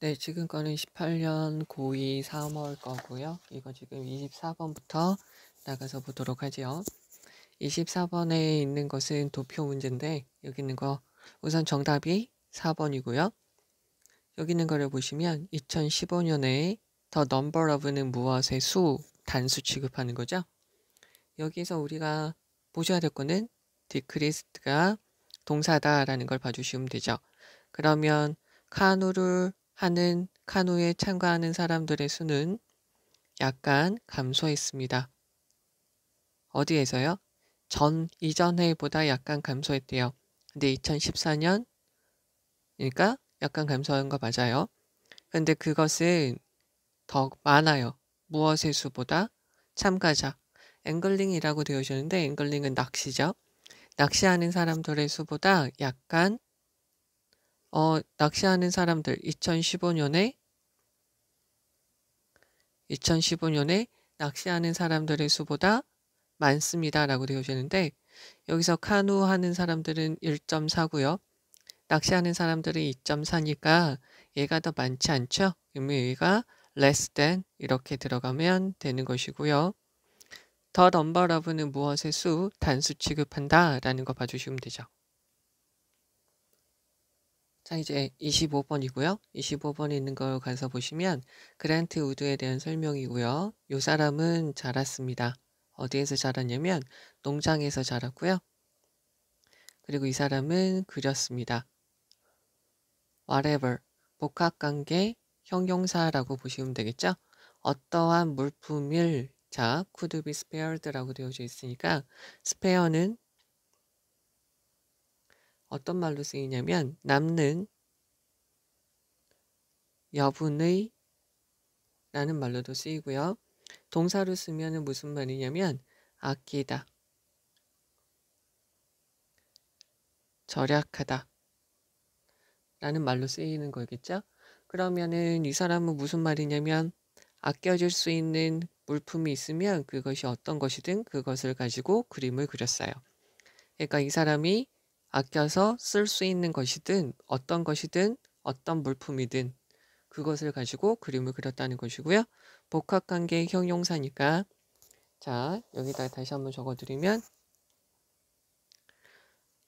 네, 지금 거는 18년 고2 3월 거고요. 이거 지금 24번부터 나가서 보도록 하지요. 24번에 있는 것은 도표 문제인데 여기 있는 거 우선 정답이 4번이고요. 여기 있는 거를 보시면 2015년에 더 넘버 러브는 무엇의 수, 단수 취급하는 거죠. 여기서 우리가 보셔야 될 거는 디크리스트가 동사다라는 걸 봐주시면 되죠. 그러면 카누를 하는 카누에 참가하는 사람들의 수는 약간 감소했습니다. 어디에서요? 전 이전 해보다 약간 감소했대요. 근데 2014년 그러니까 약간 감소한 거 맞아요. 근데 그것은 더 많아요. 무엇의 수보다 참가자. 앵글링이라고 되어 있는데 앵글링은 낚시죠. 낚시하는 사람들의 수보다 약간 어, 낚시하는 사람들 2015년에 2015년에 낚시하는 사람들의 수보다 많습니다라고 되어지는데 여기서 카누 하는 사람들은 1.4고요. 낚시하는 사람들은 2.4니까 얘가 더 많지 않죠? 의미가 less than 이렇게 들어가면 되는 것이고요. 더 넘버 러브는 무엇의 수, 단수 취급한다 라는 거 봐주시면 되죠. 자 이제 25번이고요. 25번에 있는 걸 가서 보시면 그랜트 우드에 대한 설명이고요. 요 사람은 자랐습니다. 어디에서 자랐냐면 농장에서 자랐고요. 그리고 이 사람은 그렸습니다. whatever 복합관계 형용사라고 보시면 되겠죠. 어떠한 물품을 자, could be spared라고 되어져 있으니까 spare는 어떤 말로 쓰이냐면 남는 여분의 라는 말로도 쓰이고요. 동사로 쓰면 무슨 말이냐면 아끼다, 절약하다 라는 말로 쓰이는 거겠죠. 그러면은 이 사람은 무슨 말이냐면 아껴줄 수 있는 물품이 있으면 그것이 어떤 것이든 그것을 가지고 그림을 그렸어요. 그러니까 이 사람이 아껴서 쓸 수 있는 것이든 어떤 것이든 어떤 물품이든 그것을 가지고 그림을 그렸다는 것이고요. 복합관계 형용사니까 자 여기다 다시 한번 적어드리면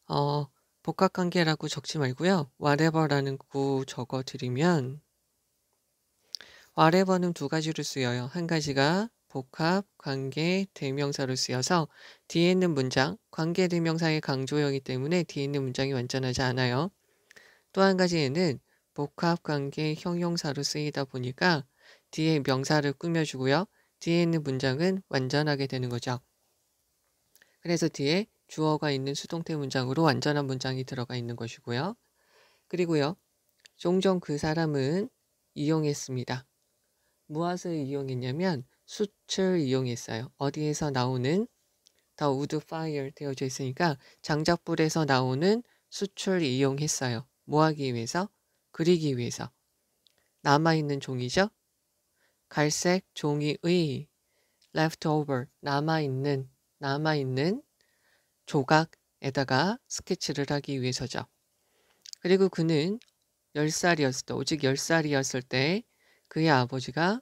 어 복합관계라고 적지 말고요. whatever라는 구 적어드리면 whatever는 두 가지로 쓰여요. 한 가지가 복합, 관계, 대명사로 쓰여서 뒤에 있는 문장, 관계 대명사의 강조형이 때문에 뒤에 있는 문장이 완전하지 않아요. 또 한 가지는 에 복합, 관계, 형용사로 쓰이다 보니까 뒤에 명사를 꾸며주고요. 뒤에 있는 문장은 완전하게 되는 거죠. 그래서 뒤에 주어가 있는 수동태 문장으로 완전한 문장이 들어가 있는 것이고요. 그리고요. 종종 그 사람은 이용했습니다. 무엇을 이용했냐면 수출 이용했어요. 어디에서 나오는 더 우드 파이어 되어져 있으니까 장작불에서 나오는 수출 이용했어요. 뭐 하기 위해서? 그리기 위해서. 남아있는 종이죠. 갈색 종이의 leftover 남아있는 남아있는 조각에다가 스케치를 하기 위해서죠. 그리고 그는 10살이었을 때 오직 10살이었을 때 그의 아버지가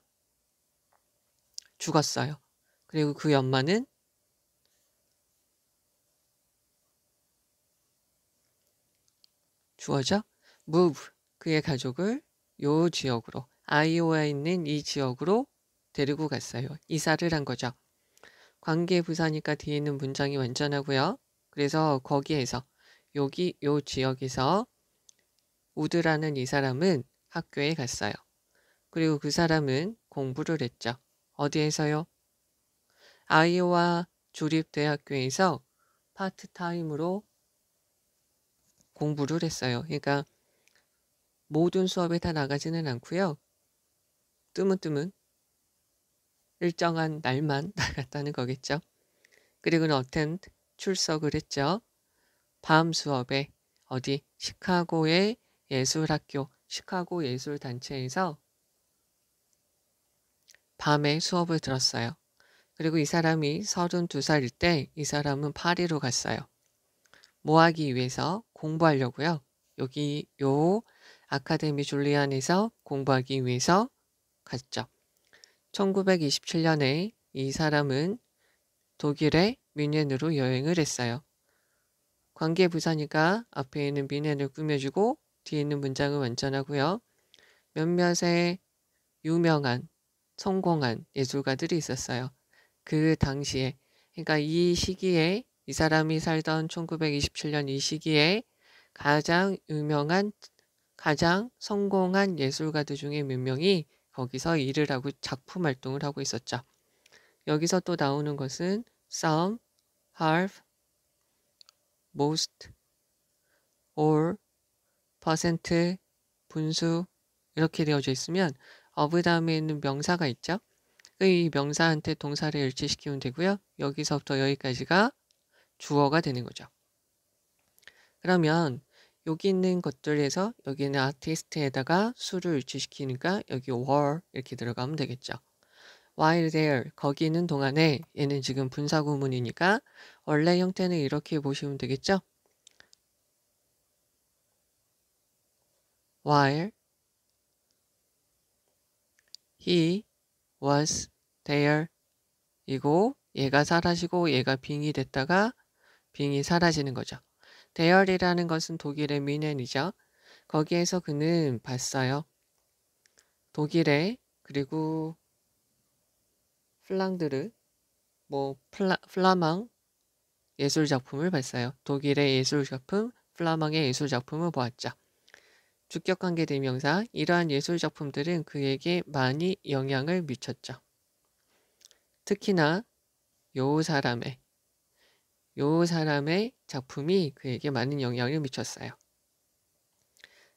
죽었어요. 그리고 그엄마는 주어져 move 그의 가족을 요 지역으로 아이오와에 있는 이 지역으로 데리고 갔어요. 이사를 한 거죠. 관계 부사니까 뒤에 있는 문장이 완전하고요. 그래서 거기에서 여기 요 지역에서 우드라는 이 사람은 학교에 갔어요. 그리고 그 사람은 공부를 했죠. 어디에서요? 아이오와 조립대학교에서 파트타임으로 공부를 했어요. 그러니까 모든 수업에 다 나가지는 않고요. 뜨문뜨문 일정한 날만 나갔다는 거겠죠. 그리고는 어텐트 출석을 했죠. 밤 수업에 어디 시카고의 예술학교, 시카고 예술단체에서 밤에 수업을 들었어요. 그리고 이 사람이 32살일 때 이 사람은 파리로 갔어요. 뭐 하기 위해서? 공부하려고요. 여기 요 아카데미 줄리안에서 공부하기 위해서 갔죠. 1927년에 이 사람은 독일의 뮌헨으로 여행을 했어요. 관계 부사니까 앞에 있는 뮌헨을 꾸며주고 뒤에 있는 문장을 완전하고요. 몇몇의 유명한 성공한 예술가들이 있었어요. 그 당시에 그러니까 이 시기에 이 사람이 살던 1927년 이 시기에 가장 유명한 가장 성공한 예술가들 중에 몇 명이 거기서 일을 하고 작품 활동을 하고 있었죠. 여기서 또 나오는 것은 some, half, most, a l percent, 분수 이렇게 되어져 있으면 어브 다음에 있는 명사가 있죠. 그 이 명사한테 동사를 일치시키면 되고요. 여기서부터 여기까지가 주어가 되는 거죠. 그러면 여기 있는 것들에서 여기는 아티스트에다가 수를 일치시키니까 여기 were 이렇게 들어가면 되겠죠. while there 거기는 동안에 얘는 지금 분사구문이니까 원래 형태는 이렇게 보시면 되겠죠. while he was there 이고 얘가 사라지고 얘가 빙이 됐다가 빙이 사라지는 거죠. there이라는 것은 독일의 미넨이죠. 거기에서 그는 봤어요. 독일의 그리고 플랑드르 뭐 플라, 플라망 예술 작품을 봤어요. 독일의 예술 작품, 플라망의 예술 작품을 보았죠. 주격관계 대명사 이러한 예술 작품들은 그에게 많이 영향을 미쳤죠. 특히나 요 사람의 요 사람의 작품이 그에게 많은 영향을 미쳤어요.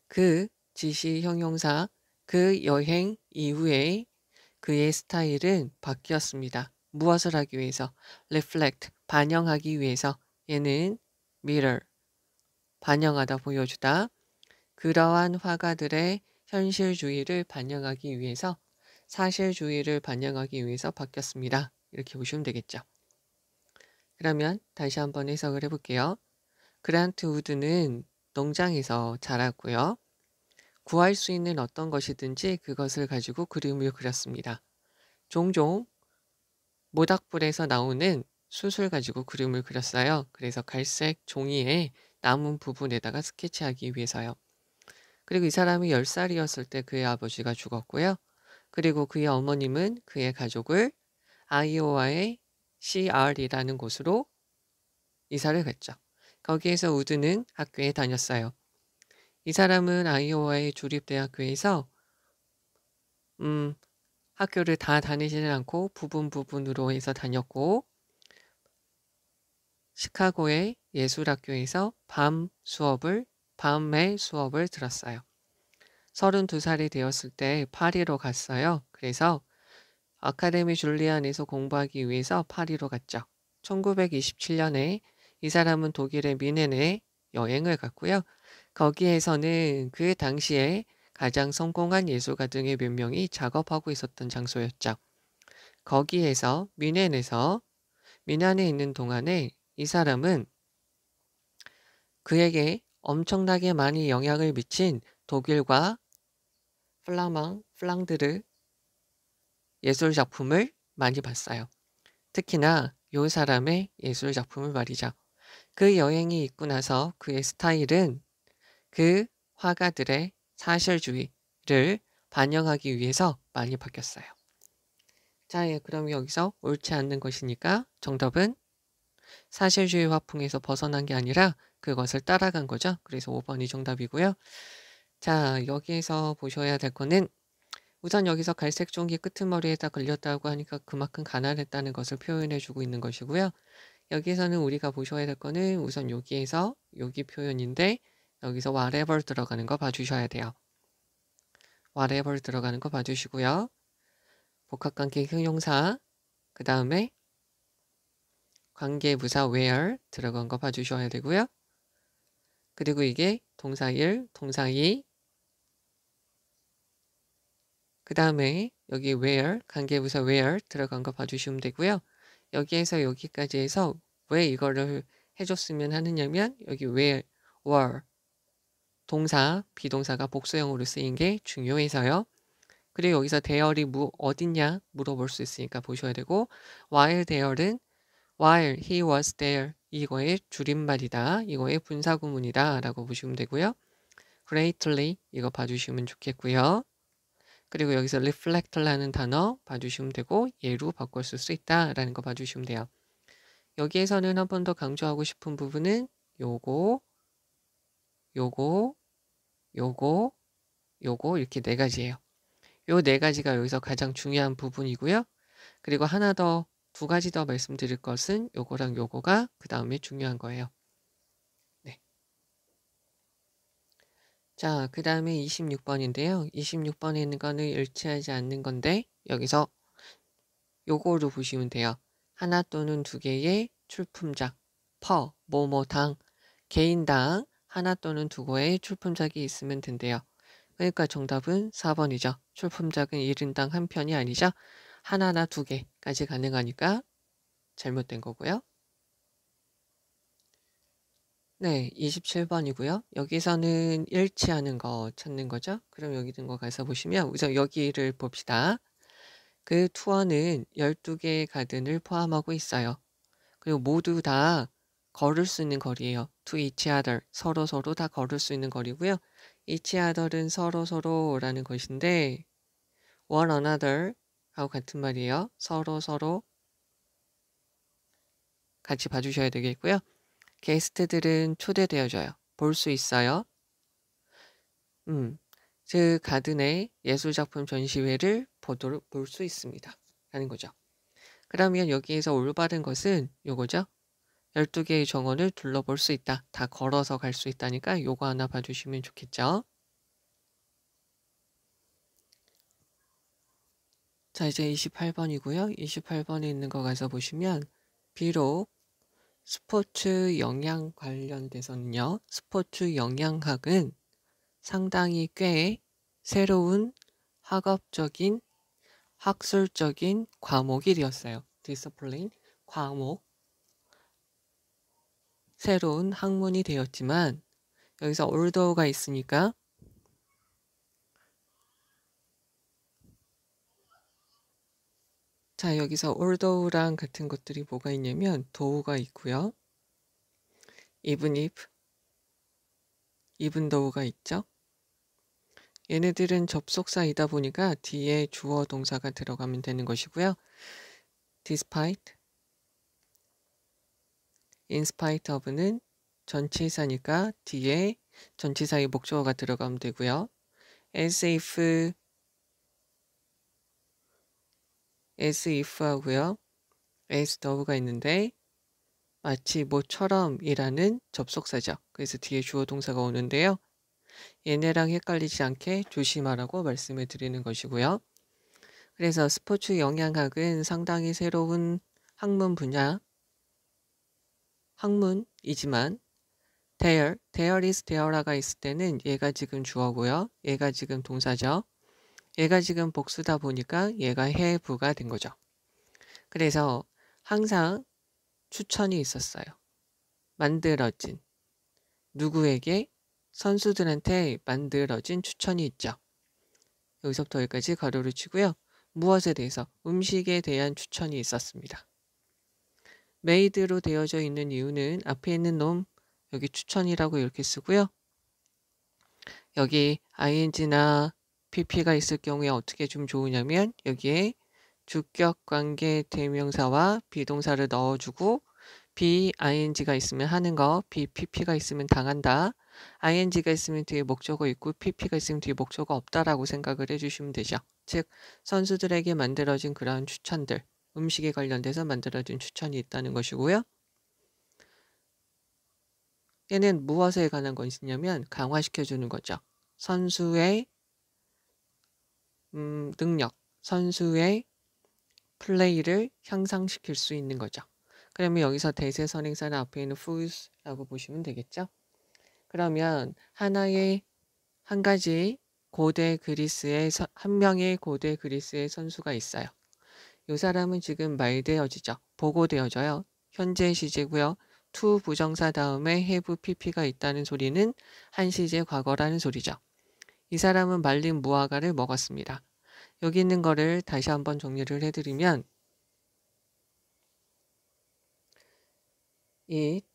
그 지시 형용사 그 여행 이후에 그의 스타일은 바뀌었습니다. 무엇을 하기 위해서? reflect, 반영하기 위해서 얘는 mirror, 반영하다, 보여주다. 그러한 화가들의 현실주의를 반영하기 위해서 사실주의를 반영하기 위해서 바뀌었습니다. 이렇게 보시면 되겠죠. 그러면 다시 한번 해석을 해볼게요. 그란트 우드는 농장에서 자랐고요. 구할 수 있는 어떤 것이든지 그것을 가지고 그림을 그렸습니다. 종종 모닥불에서 나오는 수술 가지고 그림을 그렸어요. 그래서 갈색 종이에 남은 부분에다가 스케치하기 위해서요. 그리고 이 사람이 10살이었을 때 그의 아버지가 죽었고요. 그리고 그의 어머님은 그의 가족을 아이오와의 CR이라는 곳으로 이사를 갔죠. 거기에서 우드는 학교에 다녔어요. 이 사람은 아이오와의 조립대학교에서 음, 학교를 다 다니지는 않고 부분 부분으로 해서 다녔고 시카고의 예술학교에서 밤 수업을 밤에 수업을 들었어요. 32살이 되었을 때 파리로 갔어요. 그래서 아카데미 줄리안에서 공부하기 위해서 파리로 갔죠. 1927년에 이 사람은 독일의 미넨에 여행을 갔고요. 거기에서는 그 당시에 가장 성공한 예술가 등의 몇 명이 작업하고 있었던 장소였죠. 거기에서 미넨에서 미난에 있는 동안에 이 사람은 그에게 엄청나게 많이 영향을 미친 독일과 플라망, 플랑드르 예술 작품을 많이 봤어요. 특히나 요 사람의 예술 작품을 말이죠. 그 여행이 있고 나서 그의 스타일은 그 화가들의 사실주의를 반영하기 위해서 많이 바뀌었어요. 자, 예, 그럼 여기서 옳지 않는 것이니까 정답은 사실주의 화풍에서 벗어난 게 아니라 그것을 따라간 거죠. 그래서 5번이 정답이고요. 자, 여기에서 보셔야 될 거는 우선 여기서 갈색 종이 끄트머리에다 걸렸다고 하니까 그만큼 가난했다는 것을 표현해주고 있는 것이고요. 여기에서는 우리가 보셔야 될 거는 우선 여기에서 여기 표현인데 여기서 whatever 들어가는 거 봐주셔야 돼요. whatever 들어가는 거 봐주시고요. 복합관계 형용사 그 다음에 관계부사 where 들어간 거 봐주셔야 되고요. 그리고 이게 동사 1, 동사 2, 그 다음에 여기 where, 관계부서 where 들어간 거 봐주시면 되고요. 여기에서 여기까지 해서 왜 이거를 해줬으면 하느냐면 여기 where, were, 동사, 비동사가 복수형으로 쓰인 게 중요해서요. 그리고 여기서 대열이 무, 어딨냐 물어볼 수 있으니까 보셔야 되고 while 대열은 while he was there 이거의 줄임말이다. 이거의 분사구문이다. 라고 보시면 되고요. greatly 이거 봐주시면 좋겠고요. 그리고 여기서 reflect라는 단어 봐주시면 되고 예로 바꿔 쓸수 있다라는 거 봐주시면 돼요. 여기에서는 한 번 더 강조하고 싶은 부분은 요거, 요거, 요거, 요거 이렇게 네 가지예요. 요 네 가지가 여기서 가장 중요한 부분이고요. 그리고 하나 더두 가지 더 말씀드릴 것은 요거랑 요거가 그 다음에 중요한 거예요. 네. 자, 그 다음에 26번인데요. 26번에 있는 거는 일치하지 않는 건데 여기서 요거로 보시면 돼요. 하나 또는 두 개의 출품작, 퍼, 모모당, 개인당 하나 또는 두 개의 출품작이 있으면 된대요. 그러니까 정답은 4번이죠. 출품작은 1인당 한 편이 아니죠. 하나나 두 개까지 가능하니까 잘못된 거고요. 네, 27번이고요. 여기서는 일치하는 거 찾는 거죠. 그럼 여기 있는 거 가서 보시면 우선 여기를 봅시다. 그 투어는 12개의 가든을 포함하고 있어요. 그리고 모두 다 걸을 수 있는 거리예요. To each other, 서로 서로 다 걸을 수 있는 거리고요. Each other은 서로 서로라는 것인데 one another, 하고 같은 말이에요. 서로 서로 같이 봐주셔야 되겠고요. 게스트들은 초대되어져요. 볼 수 있어요. 음, 즉 가든의 예술작품 전시회를 보도록 볼 수 있습니다. 라는 거죠. 그러면 여기에서 올바른 것은 요거죠. 12개의 정원을 둘러볼 수 있다. 다 걸어서 갈 수 있다니까 요거 하나 봐주시면 좋겠죠. 자 이제 28번이고요. 28번에 있는 거 가서 보시면 비록 스포츠 영양 관련돼서는요. 스포츠 영양학은 상당히 꽤 새로운 학업적인 학술적인 과목이 되었어요. 디스플레인 과목 새로운 학문이 되었지만 여기서 올더가 있으니까 자, 여기서 although랑 같은 것들이 뭐가 있냐면 though가 있고요. even if, even though가 있죠. 얘네들은 접속사이다 보니까 뒤에 주어 동사가 들어가면 되는 것이고요. despite, in spite of는 전치사니까 뒤에 전치사의 목적어가 들어가면 되고요. as if as if 하고요. as 더브가 있는데 마치 뭐처럼 이라는 접속사죠. 그래서 뒤에 주어 동사가 오는데요. 얘네랑 헷갈리지 않게 조심하라고 말씀을 드리는 것이고요. 그래서 스포츠 영양학은 상당히 새로운 학문 분야, 학문이지만 대열, 대열이 대열아가 있을 때는 얘가 지금 주어고요. 얘가 지금 동사죠. 얘가 지금 복수다 보니까 얘가 해부가 된 거죠. 그래서 항상 추천이 있었어요. 만들어진 누구에게 선수들한테 만들어진 추천이 있죠. 여기서부터 여기까지 가로를 치고요. 무엇에 대해서 음식에 대한 추천이 있었습니다. 메이드로 되어져 있는 이유는 앞에 있는 놈 여기 추천이라고 이렇게 쓰고요. 여기 ing나 pp가 있을 경우에 어떻게 좀 좋으냐면 여기에 주격 관계 대명사와 비동사를 넣어주고 b ing가 있으면 하는 거, b pp가 있으면 당한다. ing가 있으면 뒤에 목적어 있고 pp가 있으면 뒤에 목적어 없다라고 생각을 해주시면 되죠. 즉 선수들에게 만들어진 그러한 추천들, 음식에 관련돼서 만들어진 추천이 있다는 것이고요. 얘는 무엇에 관한 것이냐면 강화시켜주는 거죠. 선수의 음, 능력, 선수의 플레이를 향상시킬 수 있는 거죠. 그러면 여기서 대세 선행사는 앞에 있는 food라고 보시면 되겠죠. 그러면 하나의 한 가지 고대 그리스의 한 명의 고대 그리스의 선수가 있어요. 이 사람은 지금 말되어지죠. 보고되어져요. 현재 시제고요. to 부정사 다음에 have pp가 있다는 소리는 한 시제 과거라는 소리죠. 이 사람은 말린 무화과를 먹었습니다. 여기 있는 거를 다시 한번 정리를 해드리면 it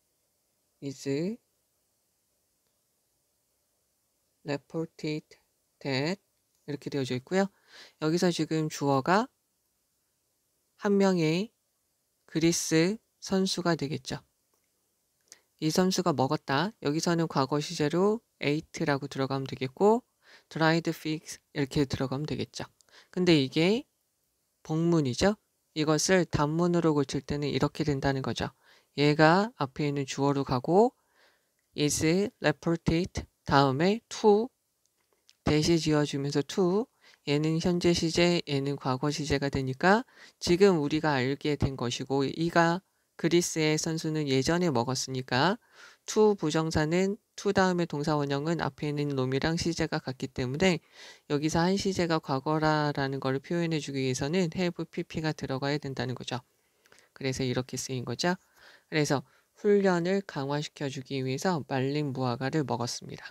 is reported that 이렇게 되어져 있고요. 여기서 지금 주어가 한 명의 그리스 선수가 되겠죠. 이 선수가 먹었다. 여기서는 과거 시제로 ate라고 들어가면 되겠고 dried f i g 이렇게 들어가면 되겠죠. 근데 이게 복문이죠. 이것을 단문으로 고칠 때는 이렇게 된다는 거죠. 얘가 앞에 있는 주어로 가고 is reported 다음에 to 대시 지어주면서 to 얘는 현재 시제, 얘는 과거 시제가 되니까 지금 우리가 알게 된 것이고 이가 그리스의 선수는 예전에 먹었으니까 to 부정사는 to 다음에 동사 원형은 앞에 있는 놈이랑 시제가 같기 때문에 여기서 한 시제가 과거라라는 걸 표현해 주기 위해서는 have pp가 들어가야 된다는 거죠. 그래서 이렇게 쓰인 거죠. 그래서 훈련을 강화시켜 주기 위해서 말린 무화과를 먹었습니다.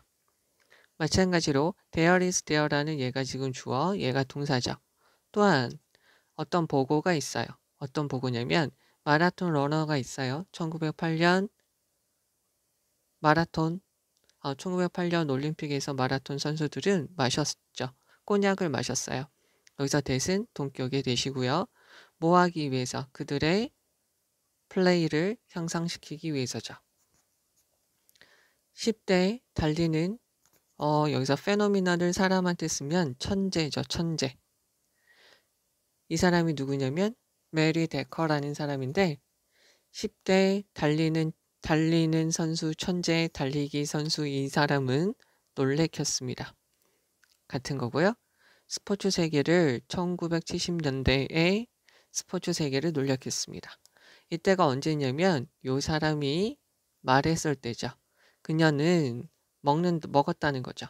마찬가지로 there is there라는 얘가 지금 주어, 얘가 동사죠. 또한 어떤 보고가 있어요. 어떤 보고냐면 마라톤 러너가 있어요. 1908년 마라톤, 1908년 어, 올림픽에서 마라톤 선수들은 마셨죠. 꼬냑을 마셨어요. 여기서 대신 동격이 되시고요. 뭐 하기 위해서? 그들의 플레이를 향상시키기 위해서죠. 10대 달리는 어, 여기서 페노미나를 사람한테 쓰면 천재죠. 천재. 이 사람이 누구냐면 메리 데커라는 사람인데 10대 달리는 달리는 선수 천재 달리기 선수 이 사람은 놀래켰습니다. 같은 거고요. 스포츠 세계를 1970년대에 스포츠 세계를 놀래켰습니다. 이때가 언제냐면 요 사람이 말했을 때죠. 그녀는 먹는 먹었다는 거죠.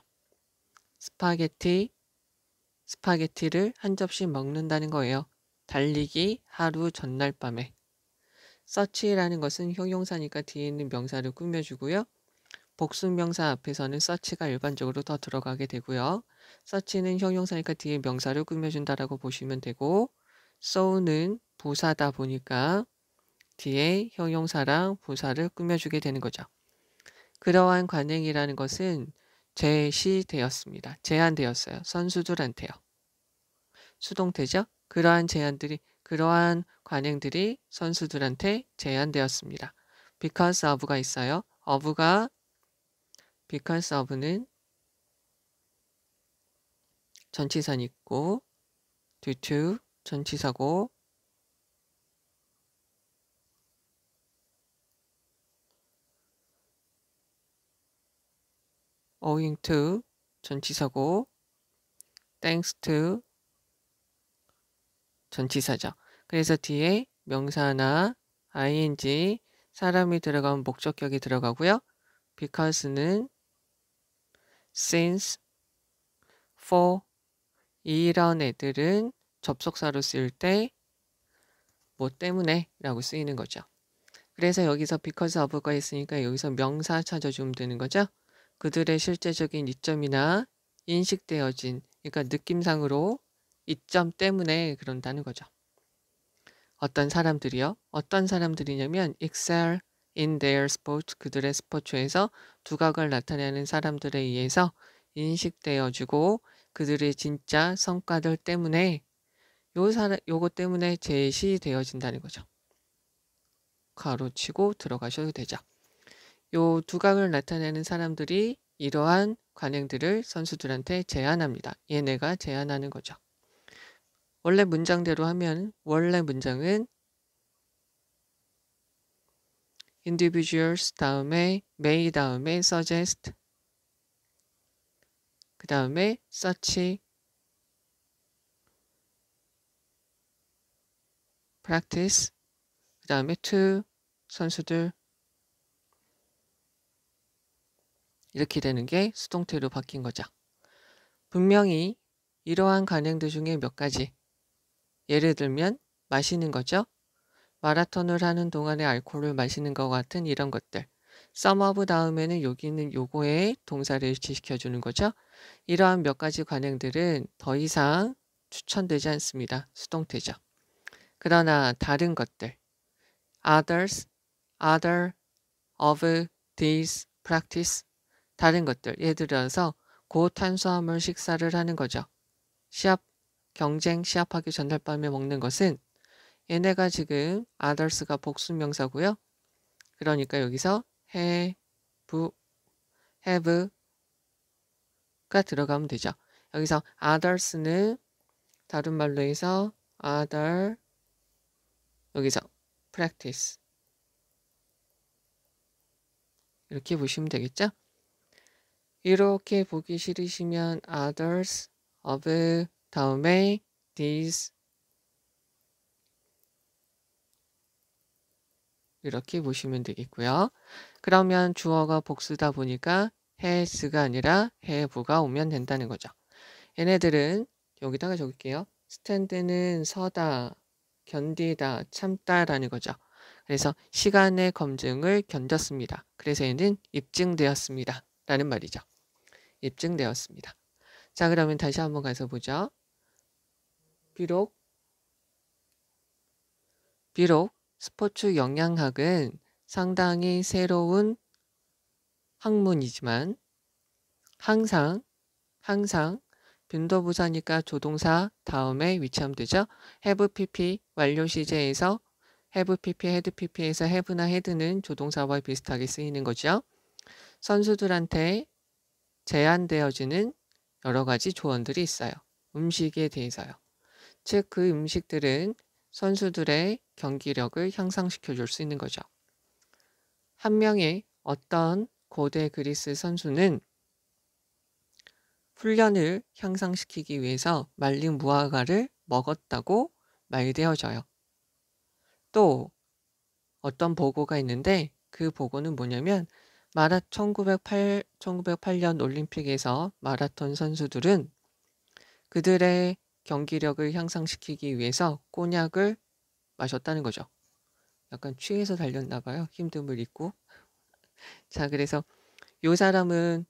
스파게티 스파게티를 한 접시 먹는다는 거예요. 달리기 하루 전날 밤에 서치라는 것은 형용사니까 뒤에 있는 명사를 꾸며주고요. 복수명사 앞에서는 서치가 일반적으로 더 들어가게 되고요. 서치는 형용사니까 뒤에 명사를 꾸며준다라고 보시면 되고 so는 부사다 보니까 뒤에 형용사랑 부사를 꾸며주게 되는 거죠. 그러한 관행이라는 것은 제시되었습니다. 제한되었어요. 선수들한테요. 수동태죠? 그러한 제한들이 그러한 관행들이 선수들한테 제한되었습니다. because of가 있어요. of가 because of는 전치사 있고 due to 전치사고 owing to 전치사고 thanks to 전치사죠. 그래서 뒤에 명사나 ing, 사람이 들어가면 목적격이 들어가고요. because는 since, for, 이런 애들은 접속사로 쓰일 때 뭐 때문에 라고 쓰이는 거죠. 그래서 여기서 because of가 있으니까 여기서 명사 찾아주면 되는 거죠. 그들의 실제적인 이점이나 인식되어진 그러니까 느낌상으로 이점 때문에 그런다는 거죠. 어떤 사람들이요? 어떤 사람들이냐면 excel in their sport 그들의 스포츠에서 두각을 나타내는 사람들에 의해서 인식되어주고 그들의 진짜 성과들 때문에 요 사람 요거 때문에 제시되어진다는 거죠. 가로치고 들어가셔도 되죠. 요 두각을 나타내는 사람들이 이러한 관행들을 선수들한테 제안합니다. 얘네가 제안하는 거죠. 원래 문장대로 하면 원래 문장은 individuals 다음에 may 다음에 suggest 그 다음에 search practice 그 다음에 to 선수들 이렇게 되는 게 수동태로 바뀐 거죠. 분명히 이러한 관행들 중에 몇 가지 예를 들면 마시는 거죠. 마라톤을 하는 동안에 알코올을 마시는 것 같은 이런 것들. 썸어브 다음에는 여기는 요거에 동사를 일치시켜주는 거죠. 이러한 몇 가지 관행들은 더 이상 추천되지 않습니다. 수동태죠. 그러나 다른 것들. others, other, of, these, practice. 다른 것들. 예를 들어서 고탄수화물 식사를 하는 거죠. 시합 경쟁 시합하기 전날밤에 먹는 것은 얘네가 지금 others가 복수명사고요. 그러니까 여기서 have, have가 들어가면 되죠. 여기서 others는 다른 말로 해서 other 여기서 practice 이렇게 보시면 되겠죠. 이렇게 보기 싫으시면 others of 다음에 this 이렇게 보시면 되겠고요. 그러면 주어가 복수다 보니까 has가 아니라 have가 오면 된다는 거죠. 얘네들은 여기다가 적을게요. s t a n d 는 서다, 견디다, 참다라는 거죠. 그래서 시간의 검증을 견뎠습니다. 그래서 얘는 입증되었습니다. 라는 말이죠. 입증되었습니다. 자 그러면 다시 한번 가서 보죠. 비록 비록 스포츠 영양학은 상당히 새로운 학문이지만 항상 항상 빈도부사니까 조동사 다음에 위참되죠 have pp 완료 시제에서 have pp head pp에서 have나 head는 조동사와 비슷하게 쓰이는 거죠. 선수들한테 제한되어지는 여러 가지 조언들이 있어요. 음식에 대해서요. 즉그 음식들은 선수들의 경기력을 향상시켜 줄 수 있는 거죠. 한 명의 어떤 고대 그리스 선수는 훈련을 향상시키기 위해서 말린 무화과를 먹었다고 말되어져요. 또 어떤 보고가 있는데 그 보고는 뭐냐면 마라 1908, 1908년 올림픽에서 마라톤 선수들은 그들의 경기력을 향상시키기 위해서 꼬냑을 마셨다는 거죠. 약간 취해서 달렸나 봐요. 힘듦을 잊고. 자, 그래서 요 사람은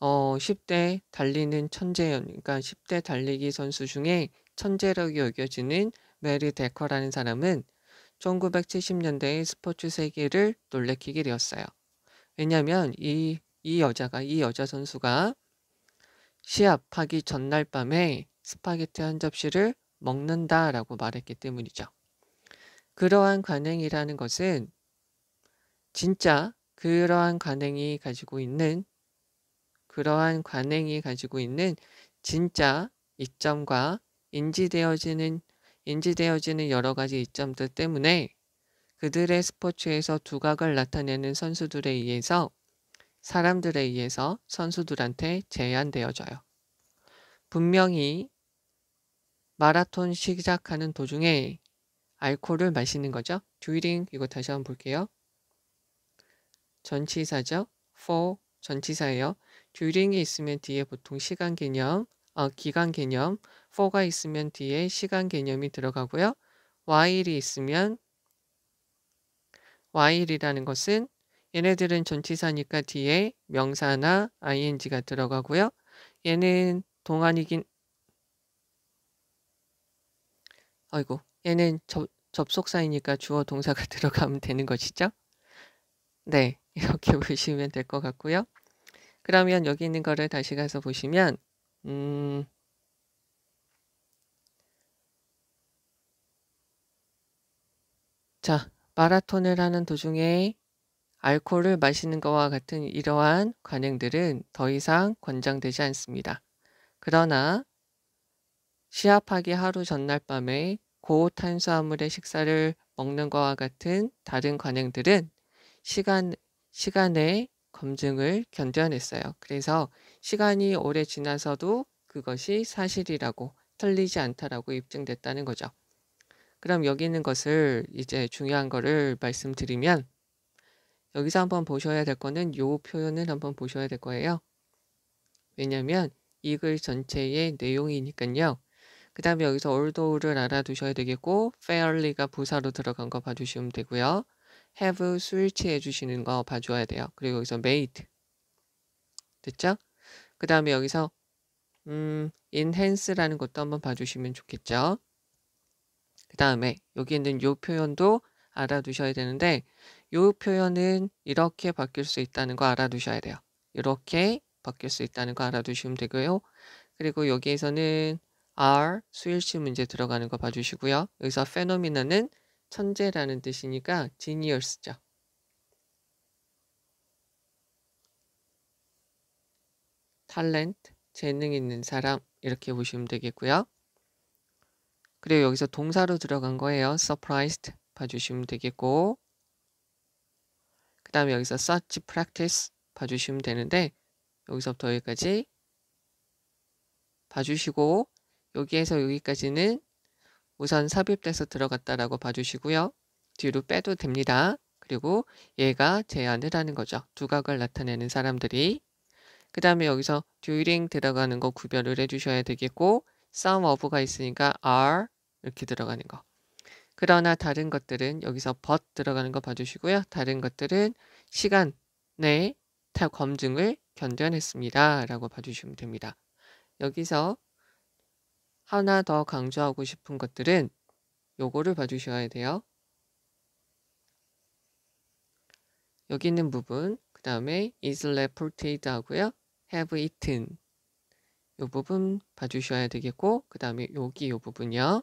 어, 10대 달리는 천재, 그러니까 10대 달리기 선수 중에 천재라고 여겨지는 메리 데커라는 사람은 1970년대의 스포츠 세계를 놀래키게 되었어요. 왜냐하면 이, 이 여자가, 이 여자 선수가 시합하기 전날 밤에 스파게티 한 접시를 먹는다 라고 말했기 때문이죠. 그러한 관행이라는 것은 진짜 그러한 관행이 가지고 있는 그러한 관행이 가지고 있는 진짜 이점과 인지되어지는 인지되어지는 여러 가지 이점들 때문에 그들의 스포츠에서 두각을 나타내는 선수들에 의해서 사람들에 의해서 선수들한테 제한되어져요. 분명히 마라톤 시작하는 도중에 알코올을 마시는 거죠. during 이거 다시 한번 볼게요. 전치사죠. for 전치사예요. during이 있으면 뒤에 보통 시간 개념, 어, 기간 개념, for가 있으면 뒤에 시간 개념이 들어가고요. while이 있으면 while이라는 것은 얘네들은 전치사니까 뒤에 명사나 ing가 들어가고요. 얘는 동안이긴 아이고 얘는 접, 접속사이니까 주어 동사가 들어가면 되는 것이죠. 네 이렇게 보시면 될 것 같고요. 그러면 여기 있는 거를 다시 가서 보시면 음, 자, 마라톤을 하는 도중에 알코올을 마시는 것과 같은 이러한 관행들은 더 이상 권장되지 않습니다. 그러나 시합하기 하루 전날 밤에 고탄수화물의 식사를 먹는 것과 같은 다른 관행들은 시간, 시간의 검증을 견뎌냈어요. 그래서 시간이 오래 지나서도 그것이 사실이라고 틀리지 않다라고 입증됐다는 거죠. 그럼 여기 있는 것을 이제 중요한 거를 말씀드리면 여기서 한번 보셔야 될 거는 요 표현을 한번 보셔야 될 거예요. 왜냐면이 글 전체의 내용이니까요. 그 다음에 여기서 although를 알아두셔야 되겠고 fairly가 부사로 들어간 거 봐주시면 되고요. have 스위치 해주시는 거 봐줘야 돼요. 그리고 여기서 made 됐죠? 그 다음에 여기서 음, enhance라는 것도 한번 봐주시면 좋겠죠. 그 다음에 여기 있는 요 표현도 알아두셔야 되는데 요 표현은 이렇게 바뀔 수 있다는 거 알아두셔야 돼요. 이렇게 바뀔 수 있다는 거 알아두시면 되고요. 그리고 여기에서는 are 수일치 문제 들어가는 거 봐주시고요. 여기서 phenomena는 천재라는 뜻이니까 genius죠. 탤런트, 재능 있는 사람 이렇게 보시면 되겠고요. 그리고 여기서 동사로 들어간 거예요. surprised 봐주시면 되겠고 그 다음에 여기서 such practice 봐주시면 되는데 여기서부터 여기까지 봐주시고 여기에서 여기까지는 우선 삽입돼서 들어갔다라고 봐주시고요. 뒤로 빼도 됩니다. 그리고 얘가 제안을 하는 거죠. 두각을 나타내는 사람들이. 그 다음에 여기서 during 들어가는 거 구별을 해주셔야 되겠고 some of가 있으니까 are 이렇게 들어가는 거. 그러나 다른 것들은 여기서 but 들어가는 거 봐주시고요. 다른 것들은 시간 내에 검증을 견뎌냈습니다. 라고 봐주시면 됩니다. 여기서 하나 더 강조하고 싶은 것들은 요거를 봐주셔야 돼요. 여기 있는 부분, 그 다음에 is l e ported 하고요. have eaten. 요 부분 봐주셔야 되겠고, 그 다음에 여기 요 부분이요.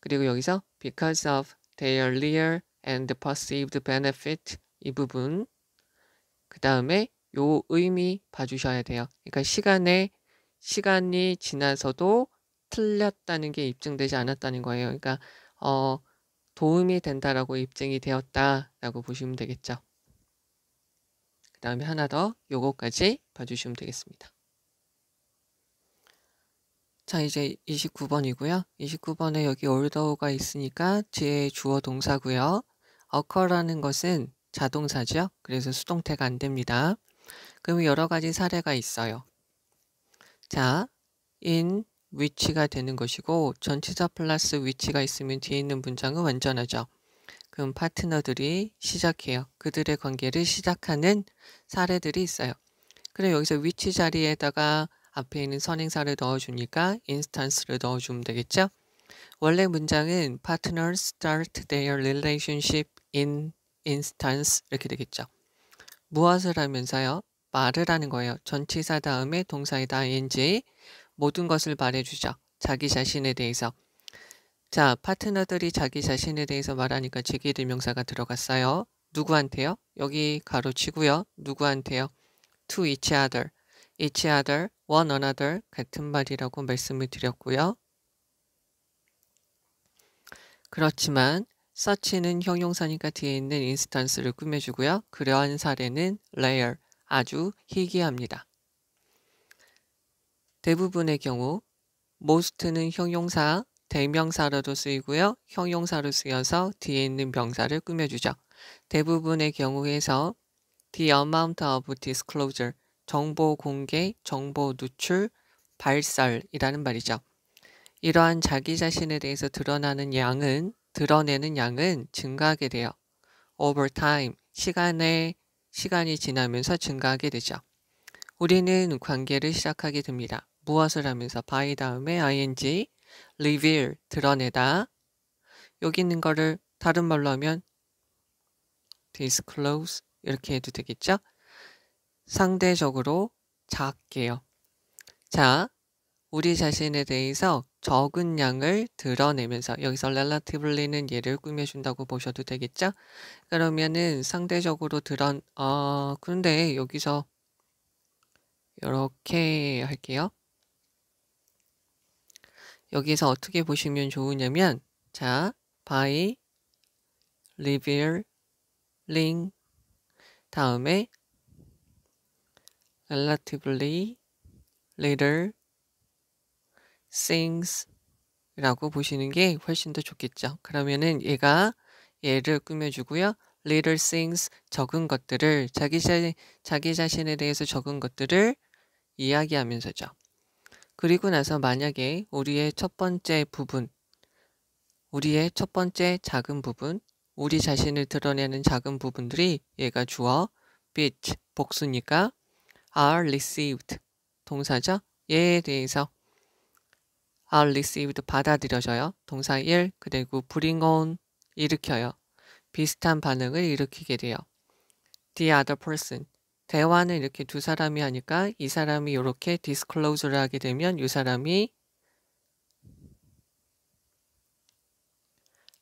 그리고 여기서 because of their real and perceived benefit 이 부분 그 다음에 요 의미 봐주셔야 돼요. 그러니까 시간의 시간이 지나서도 틀렸다는 게 입증되지 않았다는 거예요. 그러니까 어, 도움이 된다라고 입증이 되었다라고 보시면 되겠죠. 그 다음에 하나 더 요거까지 봐주시면 되겠습니다. 자 이제 29번이고요. 29번에 여기 o r d e 가 있으니까 뒤에 주어 동사고요. occur라는 것은 자동사죠. 그래서 수동태가 안 됩니다. 그럼 여러 가지 사례가 있어요. 자, in 위치가 되는 것이고 전치사 플러스 위치가 있으면 뒤에 있는 문장은 완전하죠. 그럼 파트너들이 시작해요. 그들의 관계를 시작하는 사례들이 있어요. 그래 여기서 위치 자리에다가 앞에 있는 선행사를 넣어주니까 인스턴스를 넣어주면 되겠죠. 원래 문장은 partners start their relationship in instance 이렇게 되겠죠. 무엇을 하면서요? 말을 하는 거예요. 전치사 다음에 동사이다 ing 모든 것을 말해주죠. 자기 자신에 대해서. 자, 파트너들이 자기 자신에 대해서 말하니까 제기 대명사가 들어갔어요. 누구한테요? 여기 가로치고요. 누구한테요? to each other, each other, one another 같은 말이라고 말씀을 드렸고요. 그렇지만 서치는 형용사니까 뒤에 있는 인스턴스를 꾸며주고요. 그러한 사례는 layer, 아주 희귀합니다. 대부분의 경우 most는 형용사, 대명사로도 쓰이고요. 형용사로 쓰여서 뒤에 있는 명사를 꾸며주죠. 대부분의 경우에서 the amount of disclosure, 정보 공개, 정보 누출, 발설이라는 말이죠. 이러한 자기 자신에 대해서 드러나는 양은 드러내는 양은 증가하게 돼요. over time, 시간에 시간이 지나면서 증가하게 되죠. 우리는 관계를 시작하게 됩니다. 무엇을 하면서 by 다음에 ing, reveal, 드러내다. 여기 있는 거를 다른 말로 하면 disclose 이렇게 해도 되겠죠? 상대적으로 작게요. 자, 우리 자신에 대해서 적은 양을 드러내면서 여기서 relativelly는 얘를 꾸며준다고 보셔도 되겠죠? 그러면은 상대적으로 드러 어 그런데 여기서 이렇게 할게요. 여기서 어떻게 보시면 좋으냐면 자 by revealing 다음에 relatively little sings 라고 보시는 게 훨씬 더 좋겠죠. 그러면은 얘가 얘를 꾸며주고요. little things 적은 것들을 자기, 자, 자기 자신에 대해서 적은 것들을 이야기하면서죠. 그리고 나서 만약에 우리의 첫 번째 부분, 우리의 첫 번째 작은 부분, 우리 자신을 드러내는 작은 부분들이 얘가 주어 bit 복수니까 are received 동사죠. 얘에 대해서 are received 받아들여져요. 동사 1 그리고 bring on 일으켜요. 비슷한 반응을 일으키게 돼요. the other person 대화는 이렇게 두 사람이 하니까 이 사람이 이렇게 d i s c l o s e 를 하게 되면 이 사람이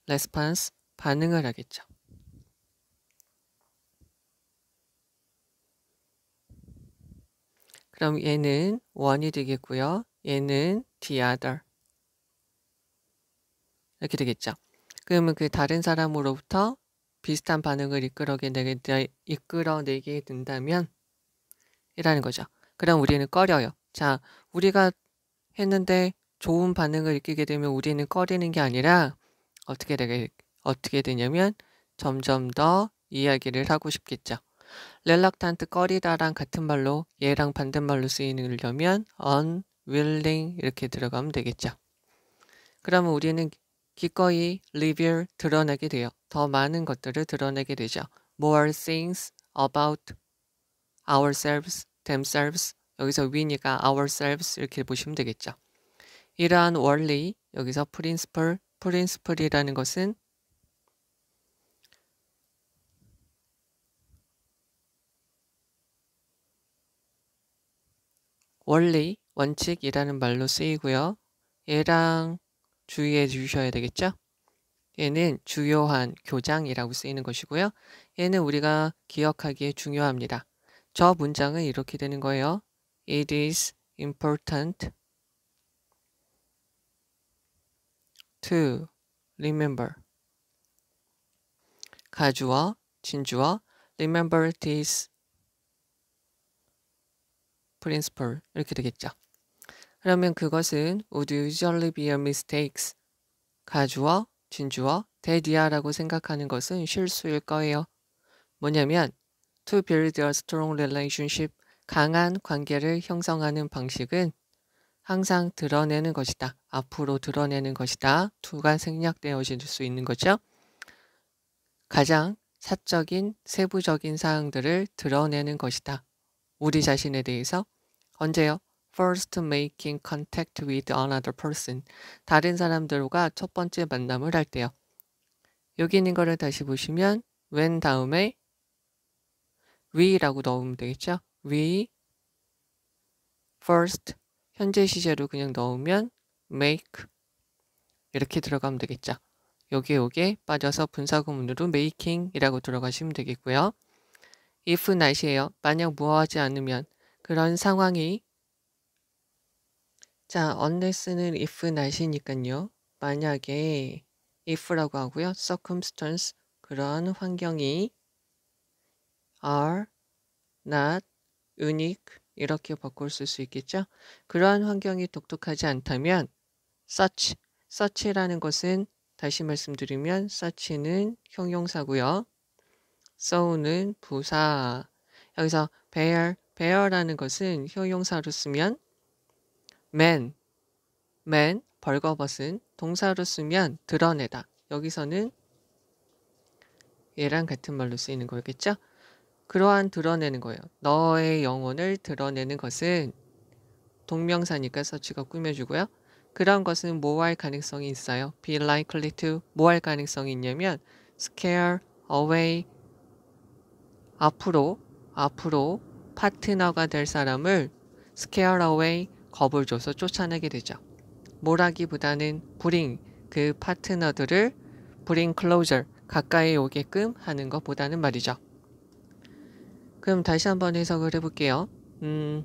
response 반응을 하겠죠. 그럼 얘는 원이 되겠고요. 얘는 the other. 이렇게 되겠죠. 그러면 그 다른 사람으로부터 비슷한 반응을 이끌어게 되게 이끌어내게 된다면 이라는 거죠. 그럼 우리는 꺼려요. 자, 우리가 했는데 좋은 반응을 느끼게 되면 우리는 꺼리는 게 아니라 어떻게 되게 어떻게 되냐면 점점 더 이야기를 하고 싶겠죠. 렐락탄트 꺼리다랑 같은 말로 얘랑 반대말로 쓰이려면 o willing 이렇게 들어가면 되겠죠. 그러면 우리는 기꺼이 reveal 드러내게 돼요. 더 많은 것들을 드러내게 되죠. more things about ourselves, themselves 여기서 위니까 ourselves 이렇게 보시면 되겠죠. 이러한 원리 여기서 principle, principle이라는 것은 원리 원칙이라는 말로 쓰이고요. 얘랑 주의해 주셔야 되겠죠? 얘는 주요한 교장이라고 쓰이는 것이고요. 얘는 우리가 기억하기에 중요합니다. 저 문장은 이렇게 되는 거예요. It is important to remember 가주어, 진주어, remember this principle 이렇게 되겠죠. 그러면 그것은 would usually be a mistakes. 가주어, 진주어, 대디아라고 생각하는 것은 실수일 거예요. 뭐냐면 to build a strong relationship, 강한 관계를 형성하는 방식은 항상 드러내는 것이다. 앞으로 드러내는 것이다. 두가 생략되어질 수 있는 거죠. 가장 사적인 세부적인 사항들을 드러내는 것이다. 우리 자신에 대해서 언제요? first making contact with another person. 다른 사람들과 첫 번째 만남을 할 때요. 여기 있는 거를 다시 보시면 when 다음에 we라고 넣으면 되겠죠? we first 현재 시제로 그냥 넣으면 make 이렇게 들어가면 되겠죠. 여기에 여기에 빠져서 분사구문으로 making이라고 들어가시면 되겠고요. if 날씨에요 만약 무엇하지 않으면 그런 상황이 자, unless는 if 날씨니까요. 만약에 if라고 하고요. circumstance 그런 환경이 are not unique 이렇게 바꿀수 있겠죠. 그러한 환경이 독특하지 않다면 such such라는 것은 다시 말씀드리면 such는 형용사고요. so는 부사. 여기서 bear bear라는 것은 형용사로 쓰면 man, man 벌거벗은 동사로 쓰면 드러내다. 여기서는 얘랑 같은 말로 쓰이는 거겠죠? 그러한 드러내는 거예요. 너의 영혼을 드러내는 것은 동명사니까 서치가 꾸며주고요. 그런 것은 뭐 할 가능성이 있어요? be likely to 뭐 할 가능성이 있냐면 scare, away 앞으로 앞으로 파트너가 될 사람을 scare away 겁을 줘서 쫓아내게 되죠. 뭐라기보다는 브링 그 파트너들을 브링 클로저 가까이 오게끔 하는 것보다는 말이죠. 그럼 다시 한번 해석을 해볼게요. 음,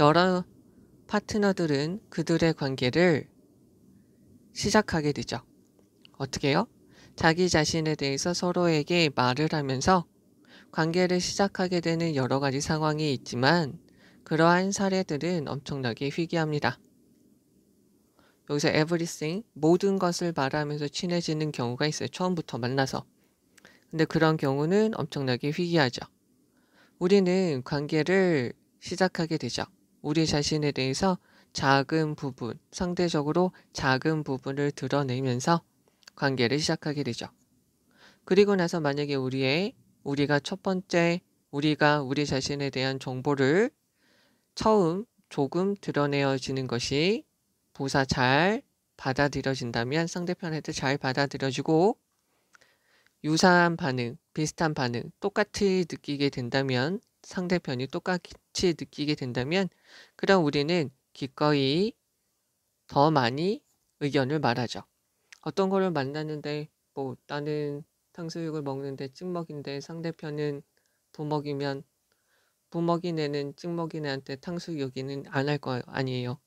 여러 파트너들은 그들의 관계를 시작하게 되죠. 어떻게 요 자기 자신에 대해서 서로에게 말을 하면서 관계를 시작하게 되는 여러 가지 상황이 있지만 그러한 사례들은 엄청나게 희귀합니다. 여기서 everything, 모든 것을 말하면서 친해지는 경우가 있어요. 처음부터 만나서. 근데 그런 경우는 엄청나게 희귀하죠. 우리는 관계를 시작하게 되죠. 우리 자신에 대해서 작은 부분, 상대적으로 작은 부분을 드러내면서 관계를 시작하게 되죠. 그리고 나서 만약에 우리의, 우리가 첫 번째, 우리가 우리 자신에 대한 정보를 처음 조금 드러내어지는 것이 부사잘 받아들여진다면 상대편한테 잘 받아들여지고 유사한 반응, 비슷한 반응, 똑같이 느끼게 된다면 상대편이 똑같이 느끼게 된다면 그럼 우리는 기꺼이 더 많이 의견을 말하죠. 어떤 거를 만났는데 뭐 나는 탕수육을 먹는데 찍먹인데 상대편은 부먹이면 부먹이네는 찍먹이네한테 탕수육여기는안 할 거 아니에요.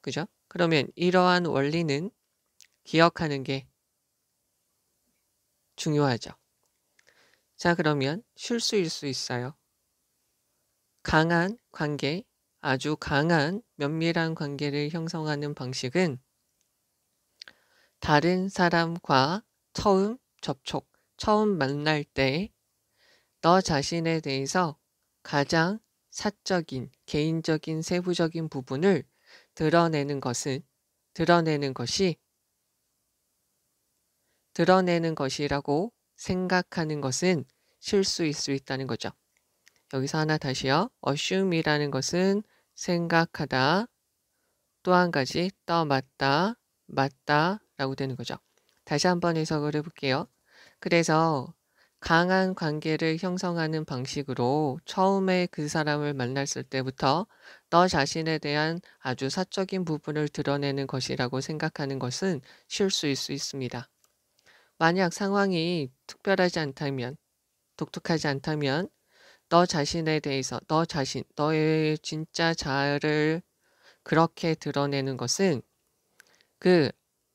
그죠? 그러면 이러한 원리는 기억하는 게 중요하죠. 자, 그러면 실수일 수 있어요. 강한 관계, 아주 강한 면밀한 관계를 형성하는 방식은 다른 사람과 처음 접촉, 처음 만날 때 너 자신에 대해서 가장 사적인, 개인적인, 세부적인 부분을 드러내는 것은 드러내는 것이 드러내는 것이라고 생각하는 것은 실수일 수 있다는 거죠. 여기서 하나 다시요. assume이라는 것은 생각하다, 또 한 가지 떠맞다, 맞다 라고 되는 거죠. 다시 한번 해석을 해볼게요. 그래서 강한 관계를 형성하는 방식으로 처음에 그 사람을 만났을 때부터 너 자신에 대한 아주 사적인 부분을 드러내는 것이라고 생각하는 것은 실수일 수 있습니다. 만약 상황이 특별하지 않다면, 독특하지 않다면 너 자신에 대해서 너 자신, 너의 진짜 자아를 그렇게 드러내는 것은 그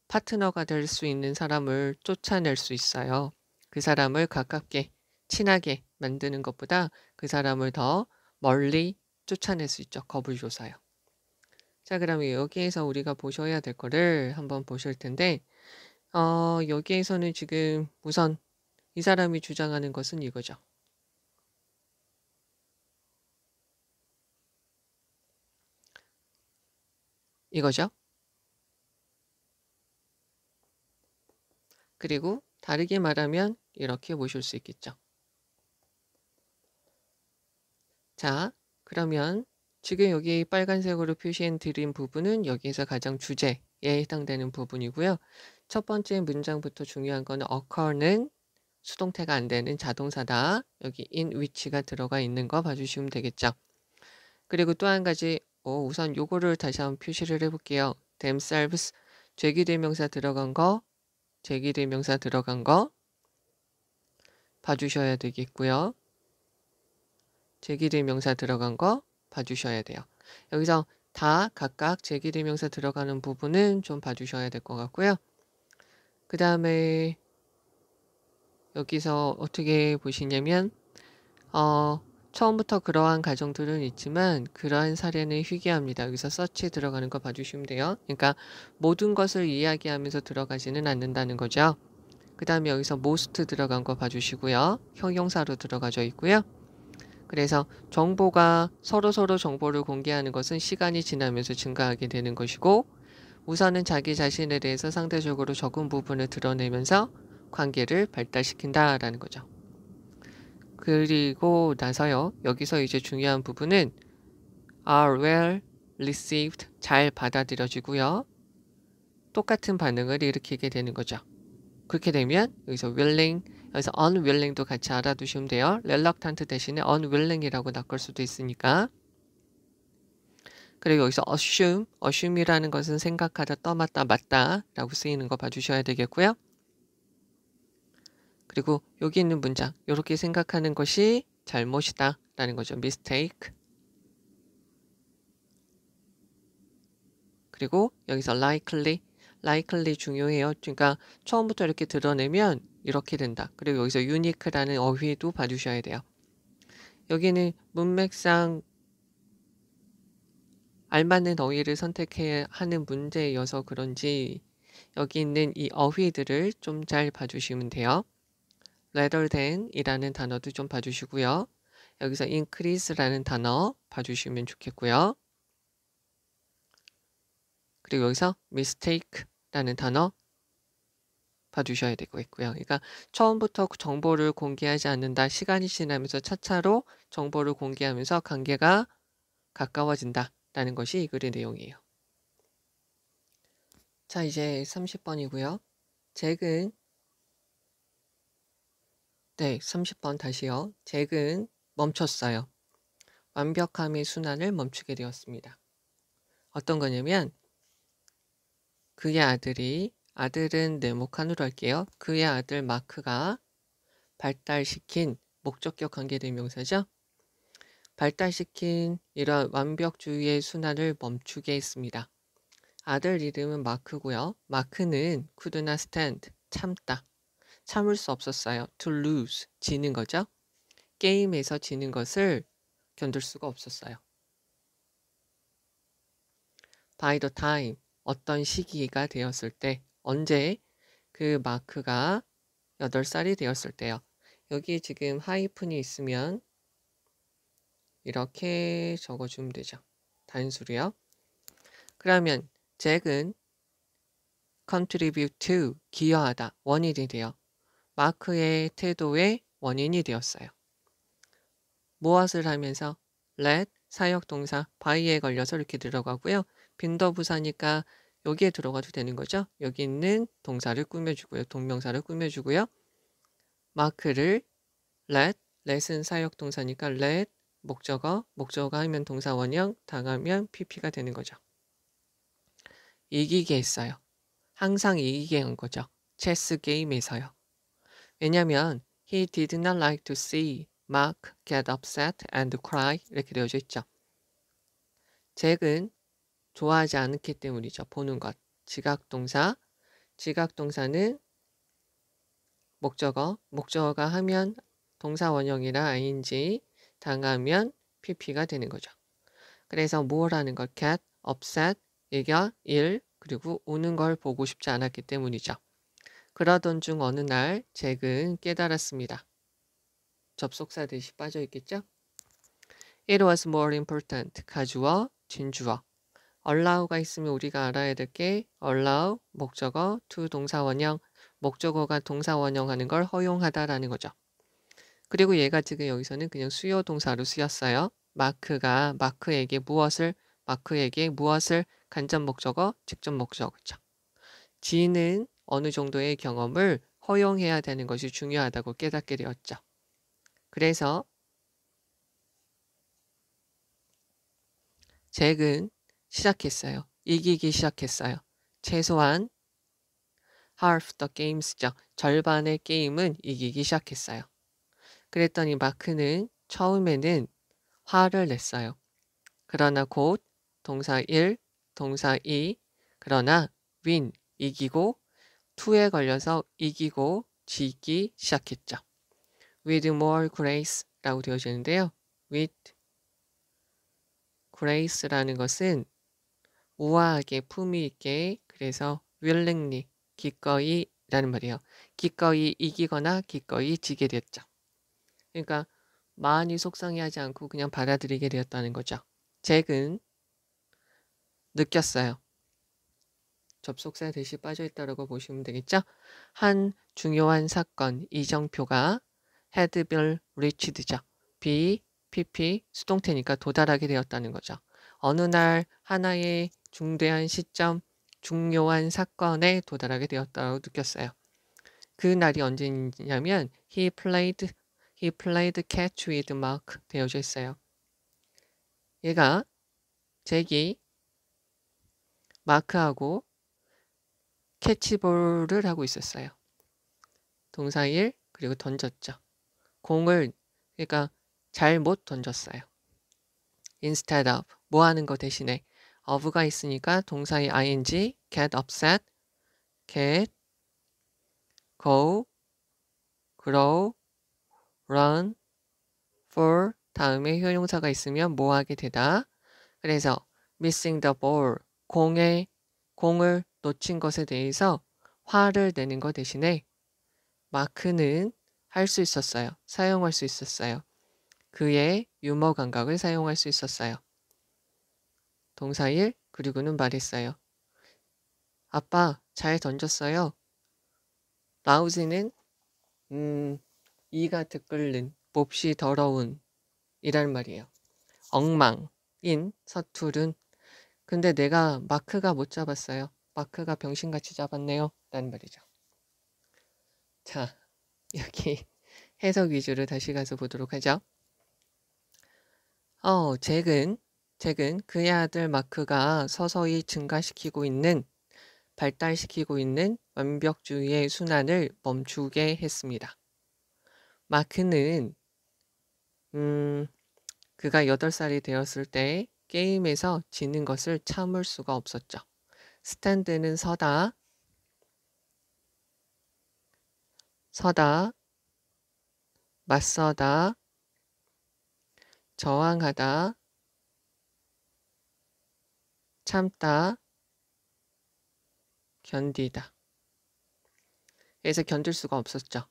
파트너가 될 수 있는 사람을 쫓아낼 수 있어요. 그 사람을 가깝게 친하게 만드는 것보다 그 사람을 더 멀리 쫓아낼 수 있죠. 겁을 줘서요. 자, 그러면 여기에서 우리가 보셔야 될 거를 한번 보실 텐데 어, 여기에서는 지금 우선 이 사람이 주장하는 것은 이거죠. 이거죠. 그리고 다르게 말하면 이렇게 보실 수 있겠죠. 자, 그러면 지금 여기 빨간색으로 표시해 드린 부분은 여기에서 가장 주제에 해당되는 부분이고요. 첫 번째 문장부터 중요한 건 occur는 수동태가 안 되는 자동사다. 여기 in 위치가 들어가 있는 거 봐주시면 되겠죠. 그리고 또 한 가지 오, 어, 우선 요거를 다시 한번 표시를 해볼게요. themselves 제기대명사 들어간 거 제기대명사 들어간 거 봐주셔야 되겠고요. 제기대명사 들어간 거 봐주셔야 돼요. 여기서 다 각각 제기대명사 들어가는 부분은 좀 봐주셔야 될 것 같고요. 그 다음에 여기서 어떻게 보시냐면 어, 처음부터 그러한 가정들은 있지만 그러한 사례는 희귀합니다. 여기서 서치 들어가는 거 봐주시면 돼요. 그러니까 모든 것을 이야기하면서 들어가지는 않는다는 거죠. 그 다음에 여기서 most 들어간 거 봐주시고요. 형용사로 들어가져 있고요. 그래서 정보가 서로 서로 정보를 공개하는 것은 시간이 지나면서 증가하게 되는 것이고 우선은 자기 자신에 대해서 상대적으로 적은 부분을 드러내면서 관계를 발달시킨다라는 거죠. 그리고 나서요. 여기서 이제 중요한 부분은 are well received 잘 받아들여지고요. 똑같은 반응을 일으키게 되는 거죠. 그렇게 되면 여기서 willing, 여기서 unwilling도 같이 알아두시면 돼요. reluctant 대신에 unwilling이라고 낚을 수도 있으니까. 그리고 여기서 assume, assume이라는 것은 생각하다, 떠맞다 맞다 라고 쓰이는 거 봐주셔야 되겠고요. 그리고 여기 있는 문장, 이렇게 생각하는 것이 잘못이다 라는 거죠. mistake. 그리고 여기서 likely, 라이클리 중요해요. 그러니까 처음부터 이렇게 드러내면 이렇게 된다. 그리고 여기서 유니크라는 어휘도 봐주셔야 돼요. 여기는 문맥상 알맞는 어휘를 선택해야 하는 문제여서 그런지 여기 있는 이 어휘들을 좀 잘 봐주시면 돼요. rather than 이라는 단어도 좀 봐주시고요. 여기서 increase라는 단어 봐주시면 좋겠고요. 그리고 여기서 mistake 라는 단어 봐주셔야되고있고요 그러니까 처음부터 정보를 공개하지 않는다. 시간이 지나면서 차차로 정보를 공개하면서 관계가 가까워진다. 라는 것이 이 글의 내용이에요. 자, 이제 30번이고요. 잭은 네, 30번 다시요. 잭은 멈췄어요. 완벽함의 순환을 멈추게 되었습니다. 어떤 거냐면 그의 아들이 아들은 네모칸으로 할게요. 그의 아들 마크가 발달시킨 목적격 관계대명사죠. 발달시킨 이런 완벽주의의 순환을 멈추게 했습니다. 아들 이름은 마크고요. 마크는 couldn't stand, 참다. 참을 수 없었어요. to lose, 지는 거죠. 게임에서 지는 것을 견딜 수가 없었어요. by the time, 어떤 시기가 되었을 때 언제 그 마크가 8살이 되었을 때요. 여기 지금 하이픈이 있으면 이렇게 적어주면 되죠. 단수로요. 그러면 잭은 contribute to 기여하다 원인이 되어 마크의 태도의 원인이 되었어요. 무엇을 하면서 let 사역동사 by에 걸려서 이렇게 들어가고요. 빈더부사니까 여기에 들어가도 되는 거죠. 여기 있는 동사를 꾸며주고요. 동명사를 꾸며주고요. 마크를 let, let은 사역동사니까 let, 목적어, 목적어 하면 동사 원형, 당하면 pp가 되는 거죠. 이기게 했어요. 항상 이기게 한 거죠. 체스 게임에서요. 왜냐면 he did not like to see Mark get upset and cry 이렇게 되어져 있죠. 잭은 좋아하지 않기 때문이죠. 보는 것. 지각동사. 지각동사는 목적어. 목적어가 하면 동사 원형이라 ing 당하면 pp가 되는 거죠. 그래서 무엇하는 걸 cat, upset, 애견, 일, 그리고 우는 걸 보고 싶지 않았기 때문이죠. 그러던 중 어느 날 잭은 깨달았습니다. 접속사 대시 빠져 있겠죠? It was more important. 가주어, 진주어. allow가 있으면 우리가 알아야 될 게 allow 목적어 to 동사원형 목적어가 동사원형하는 걸 허용하다라는 거죠. 그리고 얘가 지금 여기서는 그냥 수요 동사로 쓰였어요. 마크가 마크에게 무엇을 마크에게 무엇을 간접 목적어 직접 목적어죠. 지는 어느 정도의 경험을 허용해야 되는 것이 중요하다고 깨닫게 되었죠. 그래서 잭은 시작했어요. 이기기 시작했어요. 최소한 half the games죠. 절반의 게임은 이기기 시작했어요. 그랬더니 마크는 처음에는 화를 냈어요. 그러나 곧 동사 1, 동사 2, 그러나 win, 이기고 t 에 걸려서 이기고 지기 시작했죠. with more grace라고 되어지는데요. with grace라는 것은 우아하게 품위 있게 그래서 willingly 기꺼이 라는 말이에요. 기꺼이 이기거나 기꺼이 지게 되었죠. 그러니까 많이 속상해하지 않고 그냥 받아들이게 되었다는 거죠. 잭은 느꼈어요. 접속사 대시 빠져있다라고 보시면 되겠죠. 한 중요한 사건 이정표가 헤드별 리치드죠. B, PP 수동태니까 도달하게 되었다는 거죠. 어느 날 하나의 중대한 시점, 중요한 사건에 도달하게 되었다고 느꼈어요. 그 날이 언제냐면 he played he played catch with Mark 되어져 있어요. 얘가 잭이 마크하고 캐치볼을 하고 있었어요. 동사일 그리고 던졌죠. 공을 그러니까 잘못 던졌어요. instead of 뭐 하는 거 대신에 of가 있으니까 동사의 ing, get upset, get, go, grow, run, for 다음에 효용사가 있으면 뭐 하게 되다. 그래서 missing the ball, 공에, 공을 놓친 것에 대해서 화를 내는 것 대신에 마크는 할 수 있었어요. 사용할 수 있었어요. 그의 유머 감각을 사용할 수 있었어요. 동사일 그리고는 말했어요. 아빠 잘 던졌어요. 라우지는 음, 이가 드끓는 몹시 더러운 이란 말이에요. 엉망인 서툴은 근데 내가 마크가 못 잡았어요. 마크가 병신같이 잡았네요. 라는 말이죠. 자 여기 해석 위주로 다시 가서 보도록 하죠. 어, 잭은 최근 그의 아들 마크가 서서히 증가시키고 있는 발달시키고 있는 완벽주의의 순환을 멈추게 했습니다. 마크는 음, 그가 8살이 되었을 때 게임에서 지는 것을 참을 수가 없었죠. 스탠드는 서다, 서다, 맞서다, 저항하다, 참다, 견디다. 그래서 견딜 수가 없었죠.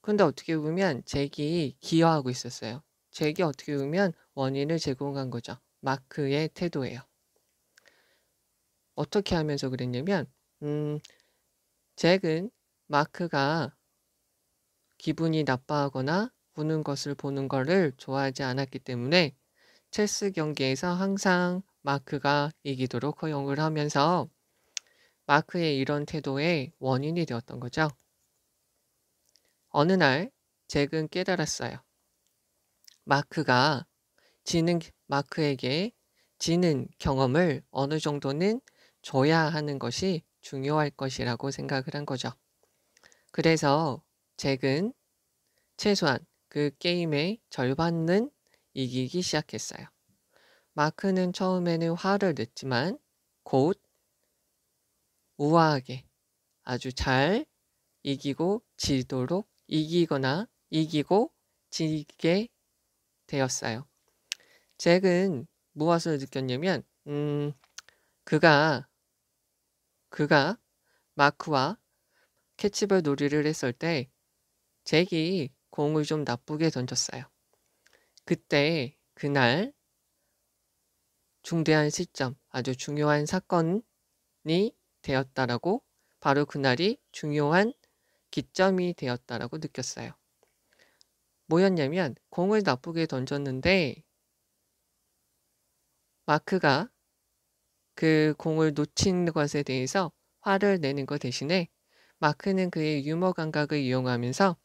근데 어떻게 보면 잭이 기여하고 있었어요. 잭이 어떻게 보면 원인을 제공한 거죠. 마크의 태도예요. 어떻게 하면서 그랬냐면, 음, 잭은 마크가 기분이 나빠하거나 우는 것을 보는 것을 좋아하지 않았기 때문에 체스 경기에서 항상 마크가 이기도록 허용을 하면서 마크의 이런 태도의 원인이 되었던 거죠. 어느 날 잭은 깨달았어요. 마크가 지는 마크에게 지는 경험을 어느 정도는 줘야 하는 것이 중요할 것이라고 생각을 한 거죠. 그래서 잭은 최소한 그 게임의 절반은 이기기 시작했어요. 마크는 처음에는 화를 냈지만 곧 우아하게 아주 잘 이기고 지도록 이기거나 이기고 지게 되었어요. 잭은 무엇을 느꼈냐면 음, 그가 그가 마크와 캐치볼 놀이를 했을 때 잭이 공을 좀 나쁘게 던졌어요. 그때 그날 중대한 시점, 아주 중요한 사건이 되었다라고 바로 그날이 중요한 기점이 되었다라고 느꼈어요. 뭐였냐면 공을 나쁘게 던졌는데 마크가 그 공을 놓친 것에 대해서 화를 내는 것 대신에 마크는 그의 유머 감각을 이용하면서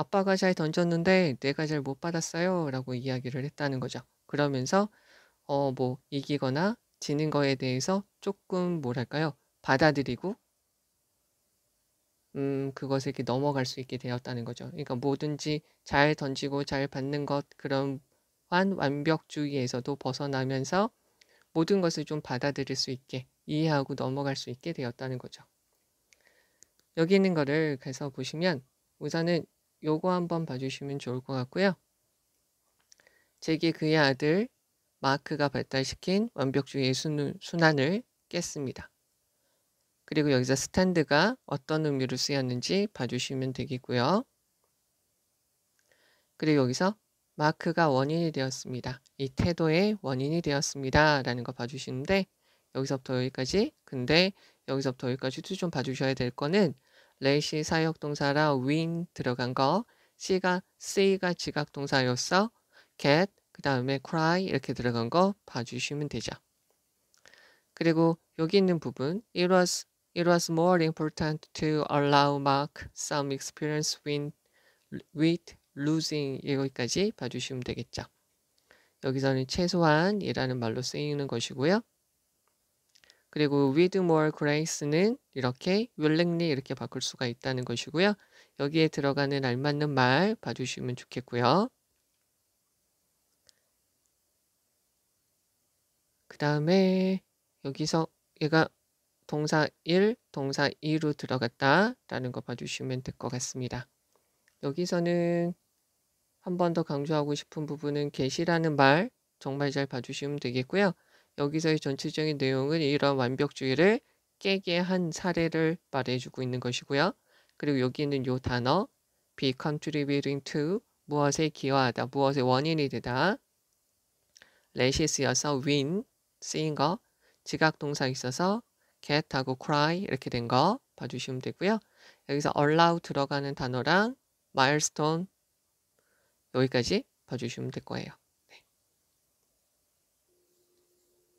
아빠가 잘 던졌는데 내가 잘 못 받았어요. 라고 이야기를 했다는 거죠. 그러면서, 어, 뭐, 이기거나 지는 거에 대해서 조금 뭐랄까요. 받아들이고, 음, 그것에 이렇게 넘어갈 수 있게 되었다는 거죠. 그러니까 뭐든지 잘 던지고 잘 받는 것, 그런 완 완벽주의에서도 벗어나면서 모든 것을 좀 받아들일 수 있게, 이해하고 넘어갈 수 있게 되었다는 거죠. 여기 있는 거를 가서 보시면 우선은 요거 한번 봐주시면 좋을 것 같고요. 제게 그의 아들 마크가 발달시킨 완벽주의의 순환을 깼습니다. 그리고 여기서 스탠드가 어떤 의미로 쓰였는지 봐주시면 되겠고요. 그리고 여기서 마크가 원인이 되었습니다. 이 태도의 원인이 되었습니다. 라는 거 봐주시는데 여기서부터 여기까지 근데 여기서부터 여기까지도 좀 봐주셔야 될 거는 레시 사역동사라 win 들어간 거 C가 C가 지각동사였어 get 그 다음에 cry 이렇게 들어간 거 봐주시면 되죠. 그리고 여기 있는 부분 it was it was more important to allow Mark some experience w i t with losing 여기까지 봐주시면 되겠죠. 여기서는 최소한이라는 말로 쓰이는 것이고요. 그리고 with more grace는 이렇게 willingly 이렇게 바꿀 수가 있다는 것이고요. 여기에 들어가는 알맞는 말 봐주시면 좋겠고요. 그 다음에 여기서 얘가 동사 1, 동사 2로 들어갔다 라는 거 봐주시면 될 것 같습니다. 여기서는 한 번 더 강조하고 싶은 부분은 계시라는 말 정말 잘 봐주시면 되겠고요. 여기서의 전체적인 내용은 이러한 완벽주의를 깨게 한 사례를 말해주고 있는 것이고요. 그리고 여기는 있요 단어 be contributing to 무엇에 기여하다, 무엇의 원인이 되다 레시스여서 win 쓰인 거 지각동사 있어서 get하고 cry 이렇게 된 거 봐주시면 되고요. 여기서 allow 들어가는 단어랑 milestone 여기까지 봐주시면 될 거예요.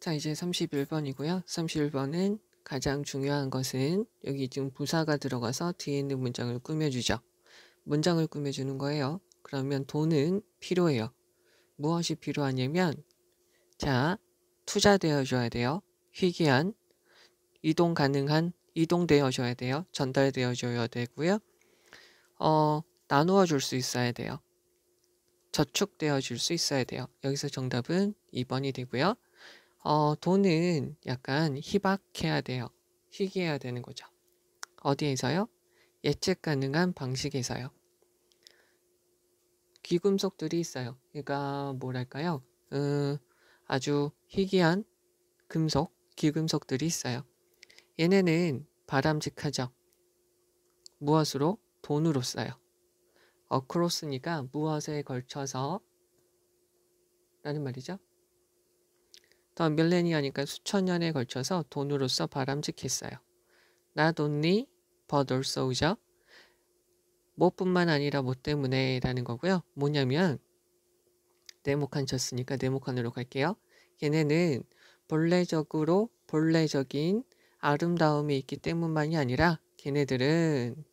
자, 이제 31번이고요. 31번은 가장 중요한 것은 여기 지금 부사가 들어가서 뒤에 있는 문장을 꾸며주죠. 문장을 꾸며주는 거예요. 그러면 돈은 필요해요. 무엇이 필요하냐면 자, 투자되어 줘야 돼요. 희귀한, 이동 가능한, 이동되어 줘야 돼요. 전달되어 줘야 되고요. 어, 나누어 줄 수 있어야 돼요. 저축되어 줄 수 있어야 돼요. 여기서 정답은 2번이 되고요. 어, 돈은 약간 희박해야 돼요. 희귀해야 되는 거죠. 어디에서요? 예측 가능한 방식에서요. 귀금속들이 있어요. 그러니까 뭐랄까요? 음, 아주 희귀한 금속, 귀금속들이 있어요. 얘네는 바람직하죠. 무엇으로? 돈으로 써요. 어크로스니까 무엇에 걸쳐서 라는 말이죠. 더 밀레니아니까 수천 년에 걸쳐서 돈으로서 바람직했어요. Not only, but also죠. 뭐뿐만 아니라 뭐 때문에 라는 거고요. 뭐냐면 네모칸 쳤으니까 네모칸으로 갈게요. 걔네는 본래적으로 본래적인 아름다움이 있기 때문만이 아니라 걔네들은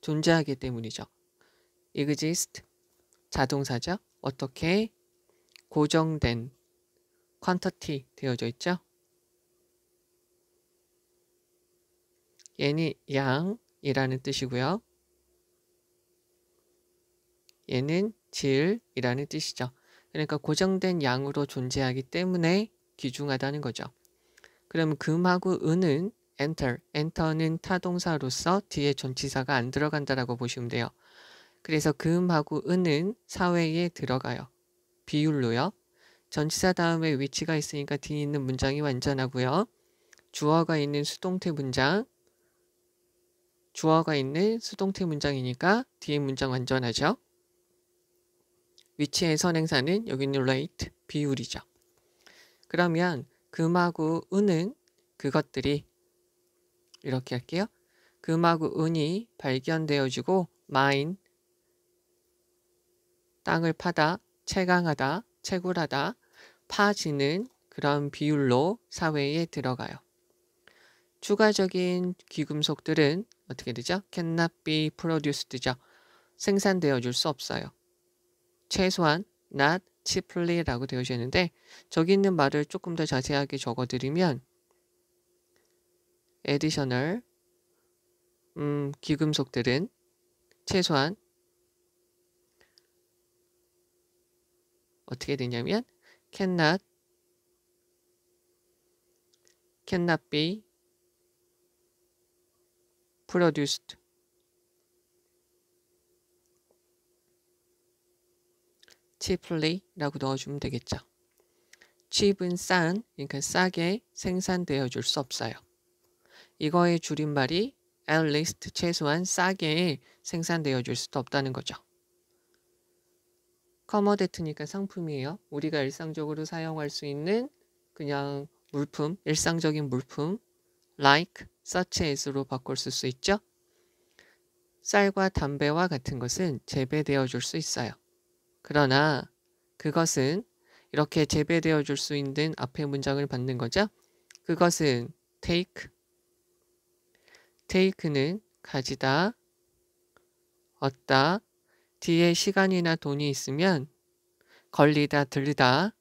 존재하기 때문이죠. exist 자동사죠. 어떻게 고정된 퀀터티 되어져 있죠. 얘는 양이라는 뜻이고요. 얘는 질이라는 뜻이죠. 그러니까 고정된 양으로 존재하기 때문에 귀중하다는 거죠. 그럼 금하고 은은 enter, enter는 타동사로서 뒤에 전치사가 안 들어간다라고 보시면 돼요. 그래서 금하고 은은 사회에 들어가요. 비율로요. 전치사 다음에 위치가 있으니까 뒤에 있는 문장이 완전하고요. 주어가 있는 수동태 문장 주어가 있는 수동태 문장이니까 뒤에 문장 완전하죠. 위치의 선행사는 여기는 relate, 비율이죠. 그러면 금하고 은은 그것들이 이렇게 할게요. 금하고 은이 발견되어지고 mine, 땅을 파다, 채강하다, 채굴하다, 파지는 그런 비율로 사회에 들어가요. 추가적인 귀금속들은 어떻게 되죠? cannot be produced죠. 생산되어 줄 수 없어요. 최소한 not cheaply라고 되어 있는데 저기 있는 말을 조금 더 자세하게 적어드리면 additional 음, 귀금속들은 최소한 어떻게 되냐면 cannot cannot be produced c h e 라고 넣어주면 되겠죠. 칩은 싼, 그러니까 싸게 생산되어 줄 수 없어요. 이거의 줄임말이 at least 최소한 싸게 생산되어 줄 수도 없다는 거죠. 커머데트니까 상품이에요. 우리가 일상적으로 사용할 수 있는 그냥 물품, 일상적인 물품 like, such as로 바꿀수 있죠. 쌀과 담배와 같은 것은 재배되어 줄 수 있어요. 그러나 그것은 이렇게 재배되어 줄 수 있는 앞에 문장을 받는 거죠. 그것은 take, take는 가지다, 얻다, 뒤에 시간이나 돈이 있으면 걸리다 들리다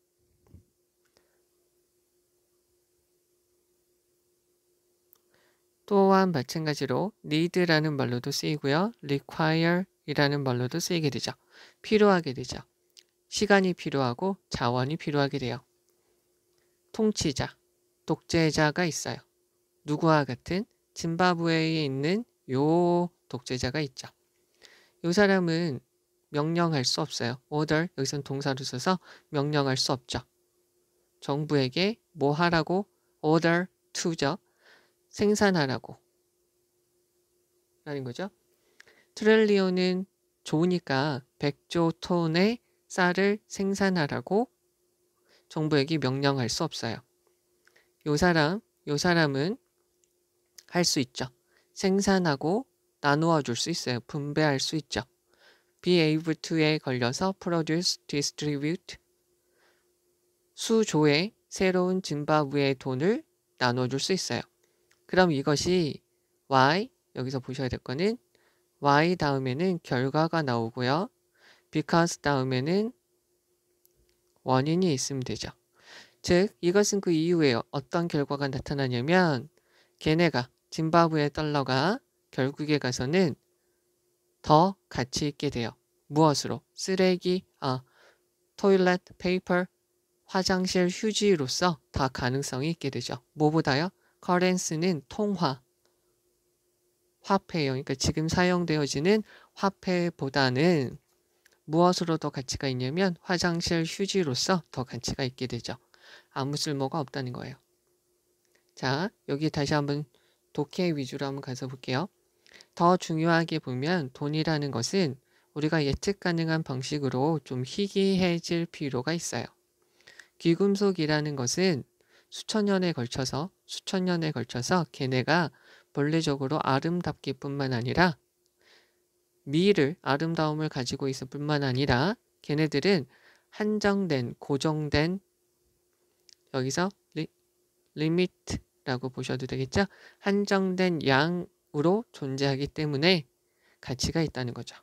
또한 마찬가지로 need라는 말로도 쓰이고요. require이라는 말로도 쓰이게 되죠. 필요하게 되죠. 시간이 필요하고 자원이 필요하게 돼요. 통치자, 독재자가 있어요. 누구와 같은 짐바브웨에 있는 요 독재자가 있죠. 요 사람은 명령할 수 없어요. order 여기서는 동사로 써서 명령할 수 없죠. 정부에게 뭐 하라고 order to죠. 생산하라고 라는 거죠. 트렐리온은 좋으니까 100조 톤의 쌀을 생산하라고 정부에게 명령할 수 없어요. 요 사람, 요 사람은 할 수 있죠. 생산하고 나누어 줄 수 있어요. 분배할 수 있죠. be able to에 걸려서 produce, distribute 수조에 새로운 짐바브웨의 돈을 나눠줄 수 있어요. 그럼 이것이 y 여기서 보셔야 될 거는 y 다음에는 결과가 나오고요. because 다음에는 원인이 있으면 되죠. 즉 이것은 그 이후에 어떤 결과가 나타나냐면 걔네가 짐바브웨 달러가 결국에 가서는 더 가치 있게 돼요. 무엇으로? 쓰레기, 아, 토일렛, 페이퍼, 화장실 휴지로서 더 가능성이 있게 되죠. 뭐보다요? 커렌스는 통화, 화폐예요. 그러니까 지금 사용되어지는 화폐보다는 무엇으로 더 가치가 있냐면 화장실 휴지로서 더 가치가 있게 되죠. 아무 쓸모가 없다는 거예요. 자, 여기 다시 한번 독해 위주로 한번 가서 볼게요. 더 중요하게 보면 돈이라는 것은 우리가 예측 가능한 방식으로 좀 희귀해질 필요가 있어요. 귀금속이라는 것은 수천 년에 걸쳐서 수천 년에 걸쳐서 걔네가 본래적으로 아름답기 뿐만 아니라 미를 아름다움을 가지고 있을 뿐만 아니라 걔네들은 한정된 고정된 여기서 리, 리미트라고 보셔도 되겠죠? 한정된 양 으로 존재하기 때문에 가치가 있다는 거죠.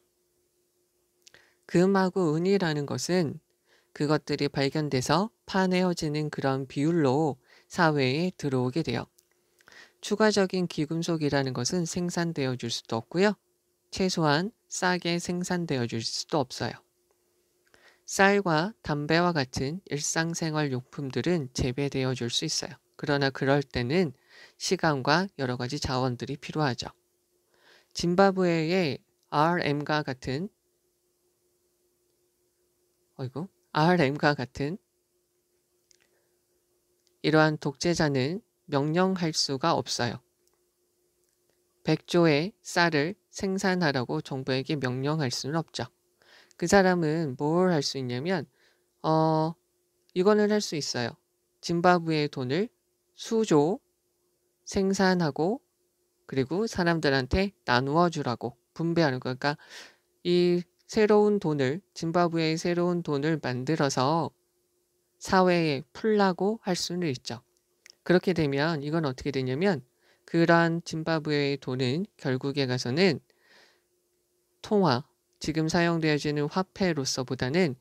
금하고 은이라는 것은 그것들이 발견돼서 파내어지는 그런 비율로 사회에 들어오게 되어 추가적인 귀금속이라는 것은 생산되어 줄 수도 없고요. 최소한 싸게 생산되어 줄 수도 없어요. 쌀과 담배와 같은 일상생활 용품들은 재배되어 줄 수 있어요. 그러나 그럴 때는 시간과 여러 가지 자원들이 필요하죠. 짐바브웨의 RM과 같은 어이구 RM과 같은 이러한 독재자는 명령할 수가 없어요. 백조의 쌀을 생산하라고 정부에게 명령할 수는 없죠. 그 사람은 뭘 할 수 있냐면 어 이거는 할 수 있어요. 짐바브웨의 돈을 수조 생산하고 그리고 사람들한테 나누어 주라고 분배하는 거. 니까이 그러니까 새로운 돈을 짐바브웨의 새로운 돈을 만들어서 사회에 풀라고 할 수는 있죠. 그렇게 되면 이건 어떻게 되냐면 그러한 짐바브웨의 돈은 결국에 가서는 통화, 지금 사용되어지는 화폐로서보다는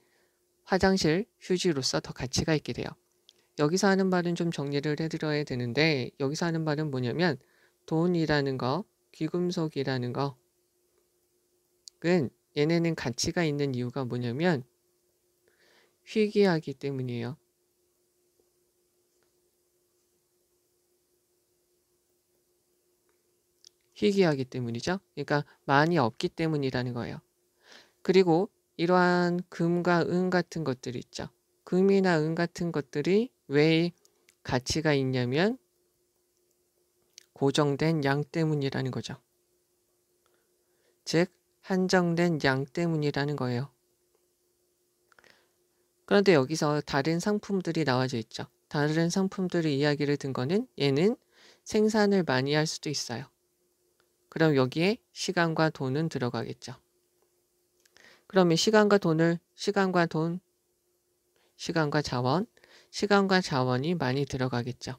화장실, 휴지로서 더 가치가 있게 돼요. 여기서 하는 말은 좀 정리를 해드려야 되는데 여기서 하는 말은 뭐냐면 돈이라는 거, 귀금속이라는 거. 은 얘네는 가치가 있는 이유가 뭐냐면 희귀하기 때문이에요. 희귀하기 때문이죠. 그러니까 많이 없기 때문이라는 거예요. 그리고 이러한 금과 은 같은 것들이 있죠. 금이나 은 같은 것들이 왜 가치가 있냐면 고정된 양 때문이라는 거죠. 즉 한정된 양 때문이라는 거예요. 그런데 여기서 다른 상품들이 나와져 있죠. 다른 상품들의 이야기를 든 거는 얘는 생산을 많이 할 수도 있어요. 그럼 여기에 시간과 돈은 들어가겠죠. 그러면 시간과 돈을 시간과 돈, 시간과 자원, 시간과 자원이 많이 들어가겠죠.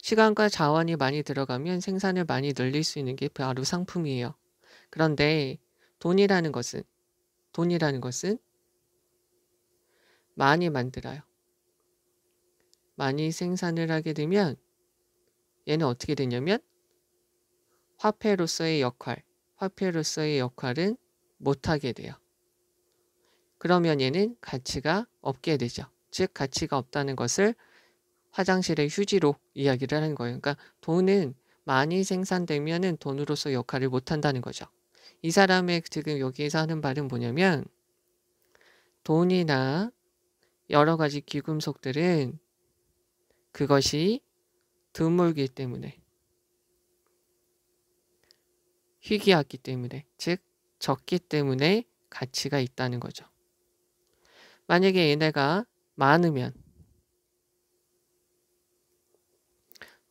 시간과 자원이 많이 들어가면 생산을 많이 늘릴 수 있는 게 바로 상품이에요. 그런데 돈이라는 것은 돈이라는 것은 많이 만들어요. 많이 생산을 하게 되면 얘는 어떻게 되냐면 화폐로서의 역할, 화폐로서의 역할은 못하게 돼요. 그러면 얘는 가치가 없게 되죠. 즉 가치가 없다는 것을 화장실의 휴지로 이야기를 하는 거예요. 그러니까 돈은 많이 생산되면은 돈으로서 역할을 못 한다는 거죠. 이 사람의 지금 여기에서 하는 말은 뭐냐면 돈이나 여러 가지 귀금속들은 그것이 드물기 때문에 희귀하기 때문에 즉 적기 때문에 가치가 있다는 거죠. 만약에 얘네가 많으면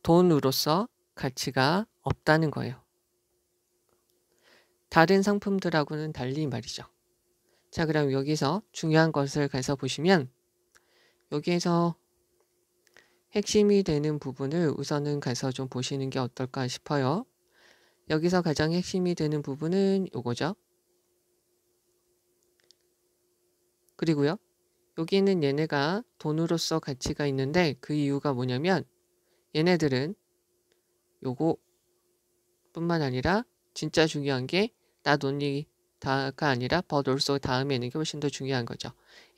돈으로서 가치가 없다는 거예요. 다른 상품들하고는 달리 말이죠. 자 그럼 여기서 중요한 것을 가서 보시면 여기에서 핵심이 되는 부분을 우선은 가서 좀 보시는 게 어떨까 싶어요. 여기서 가장 핵심이 되는 부분은 요거죠. 그리고요. 여기는 얘네가 돈으로서 가치가 있는데 그 이유가 뭐냐면 얘네들은 요거 뿐만 아니라 진짜 중요한 게 나 돈이 다가 아니라 버돌소 다음에 있는 게 훨씬 더 중요한 거죠.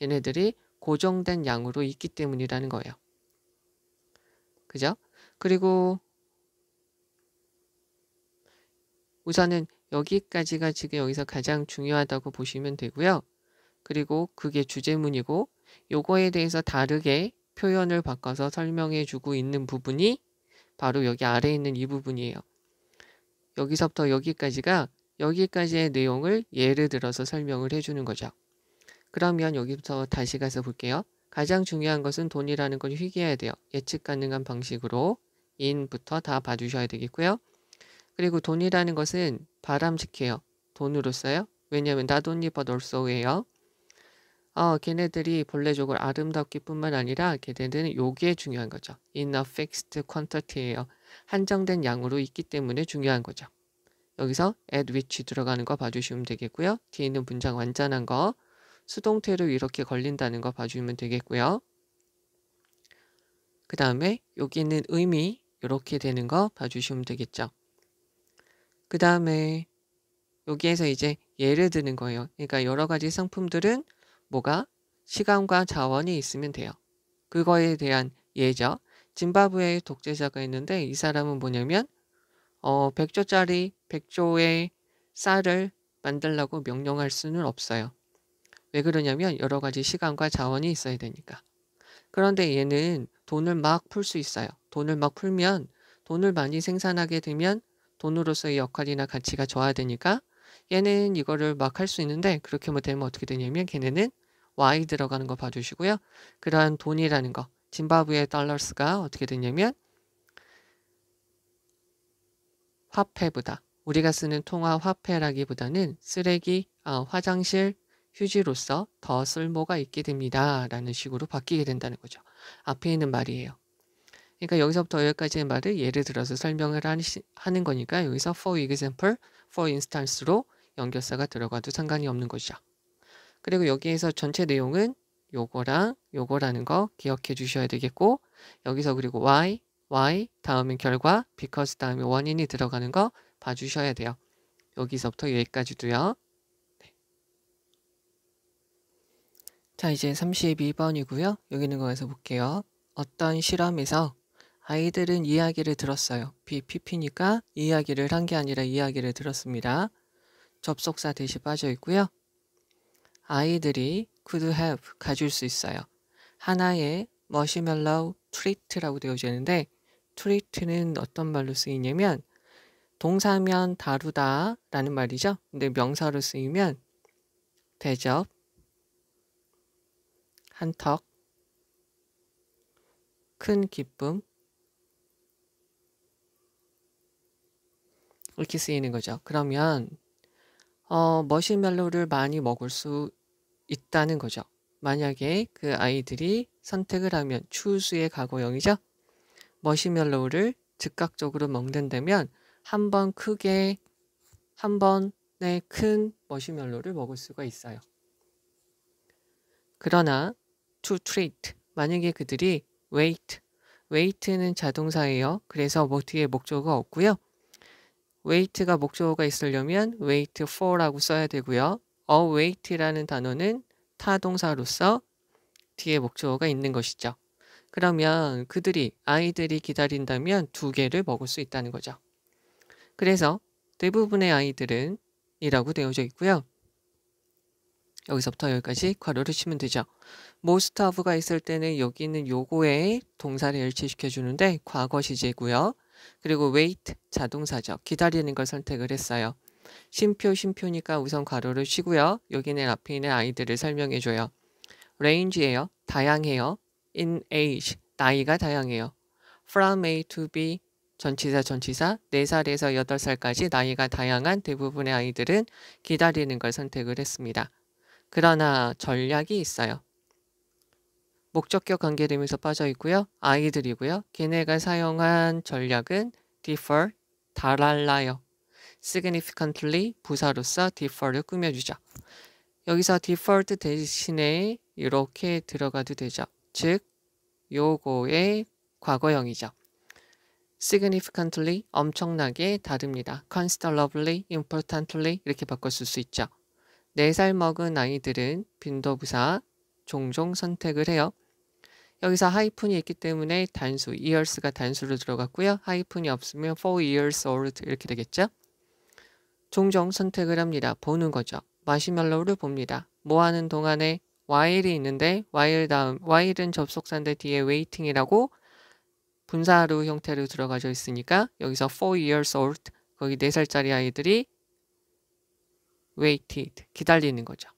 얘네들이 고정된 양으로 있기 때문이라는 거예요. 그죠? 그리고 우선은 여기까지가 지금 여기서 가장 중요하다고 보시면 되고요. 그리고 그게 주제문이고 요거에 대해서 다르게 표현을 바꿔서 설명해 주고 있는 부분이 바로 여기 아래에 있는 이 부분이에요. 여기서부터 여기까지가 여기까지의 내용을 예를 들어서 설명을 해주는 거죠. 그러면 여기부터 다시 가서 볼게요. 가장 중요한 것은 돈이라는 걸 희귀해야 돼요. 예측 가능한 방식으로 인부터 다 봐주셔야 되겠고요. 그리고 돈이라는 것은 바람직해요. 돈으로 써요. 왜냐하면 나돈이버 널소예요. 어, 걔네들이 본래적으로 아름답기뿐만 아니라 걔네들은 요게 중요한 거죠. in a fixed quantity예요. 한정된 양으로 있기 때문에 중요한 거죠. 여기서 at which 들어가는 거 봐주시면 되겠고요. 뒤에 있는 문장 완전한 거 수동태로 이렇게 걸린다는 거 봐주면 시 되겠고요. 그 다음에 여기 있는 의미 이렇게 되는 거 봐주시면 되겠죠. 그 다음에 여기에서 이제 예를 드는 거예요. 그러니까 여러 가지 상품들은 뭐가 시간과 자원이 있으면 돼요. 그거에 대한 예죠. 짐바브웨의 독재자가 있는데 이 사람은 뭐냐면 어, 100조짜리 100조의 쌀을 만들라고 명령할 수는 없어요. 왜 그러냐면 여러 가지 시간과 자원이 있어야 되니까. 그런데 얘는 돈을 막 풀 수 있어요. 돈을 막 풀면 돈을 많이 생산하게 되면 돈으로서의 역할이나 가치가 저하되니까 얘는 이거를 막 할 수 있는데 그렇게 뭐 되면 어떻게 되냐면 걔네는 Y 들어가는 거 봐주시고요. 그러한 돈이라는 거 짐바브웨 달러스가 어떻게 되냐면 화폐보다 우리가 쓰는 통화 화폐라기보다는 쓰레기, 아, 화장실, 휴지로서 더 쓸모가 있게 됩니다. 라는 식으로 바뀌게 된다는 거죠. 앞에 있는 말이에요. 그러니까 여기서부터 여기까지의 말을 예를 들어서 설명을 하는 거니까 여기서 for example, for instance로 연결사가 들어가도 상관이 없는 것이죠. 그리고 여기에서 전체 내용은 요거랑 요거라는 거 기억해 주셔야 되겠고 여기서 그리고 why, why 다음은 결과, because 다음에 원인이 들어가는 거 봐주셔야 돼요. 여기서부터 여기까지도요. 네. 자 이제 32번이고요. 여기 있는 거에서 볼게요. 어떤 실험에서 아이들은 이야기를 들었어요. BPP니까 이야기를 한 게 아니라 이야기를 들었습니다. 접속사 대시 빠져 있고요. 아이들이 could have 가질 수 있어요. 하나의 머시멜로우 트리트라고 되어져 있는데 트리트는 어떤 말로 쓰이냐면 동사면 다루다 라는 말이죠. 근데 명사로 쓰이면 대접, 한턱, 큰 기쁨 이렇게 쓰이는 거죠. 그러면 어, 머시멜로를 많이 먹을 수 있다는 거죠. 만약에 그 아이들이 선택을 하면 추수의 각오형이죠 머시멜로우를 즉각적으로 먹는다면 한 번 크게 한 번의 큰 머시멜로를 먹을 수가 있어요. 그러나 to treat 만약에 그들이 wait wait는 자동사예요. 그래서 뭐 뒤에 목적어가 없고요. wait가 목적어가 있으려면 wait for라고 써야 되고요. await라는 단어는 타동사로서 뒤에 목적어가 있는 것이죠. 그러면 그들이 아이들이 기다린다면 두 개를 먹을 수 있다는 거죠. 그래서 대부분의 아이들은 이라고 되어져 있고요. 여기서부터 여기까지 괄호를 치면 되죠. most of가 있을 때는 여기 있는 요거에 동사를 일치시켜 주는데 과거 시제고요. 그리고 wait 자동사죠. 기다리는 걸 선택을 했어요. 쉼표 쉼표니까 우선 괄호를 쉬고요. 여기는 앞에 있는 아이들을 설명해줘요. range예요. 다양해요. in age, 나이가 다양해요. from A to B, 전치사 전치사 4살에서 8살까지 나이가 다양한 대부분의 아이들은 기다리는 걸 선택을 했습니다. 그러나 전략이 있어요. 목적격 관계되면서 빠져 있고요. 아이들이고요. 걔네가 사용한 전략은 defer, 달랄라요. significantly 부사로서 defer를 꾸며주죠. 여기서 d e f e r r e 대신에 이렇게 들어가도 되죠. 즉 요거의 과거형이죠. significantly 엄청나게 다릅니다. considerably, importantly 이렇게 바꿔 쓸 수 있죠. 4살 먹은 아이들은 빈도부사 종종 선택을 해요. 여기서 하이픈이 있기 때문에 단수, years가 단수로 들어갔고요. 하이픈이 없으면 4 years old 이렇게 되겠죠. 종종 선택을 합니다. 보는 거죠. 마시멜로우를 봅니다. 뭐 하는 동안에 while이 있는데 while 다음 while은 접속사인데 뒤에 waiting이라고 분사하루 형태로 들어가져 있으니까 여기서 4 years old 거기 4살짜리 아이들이 waited 기다리는 거죠.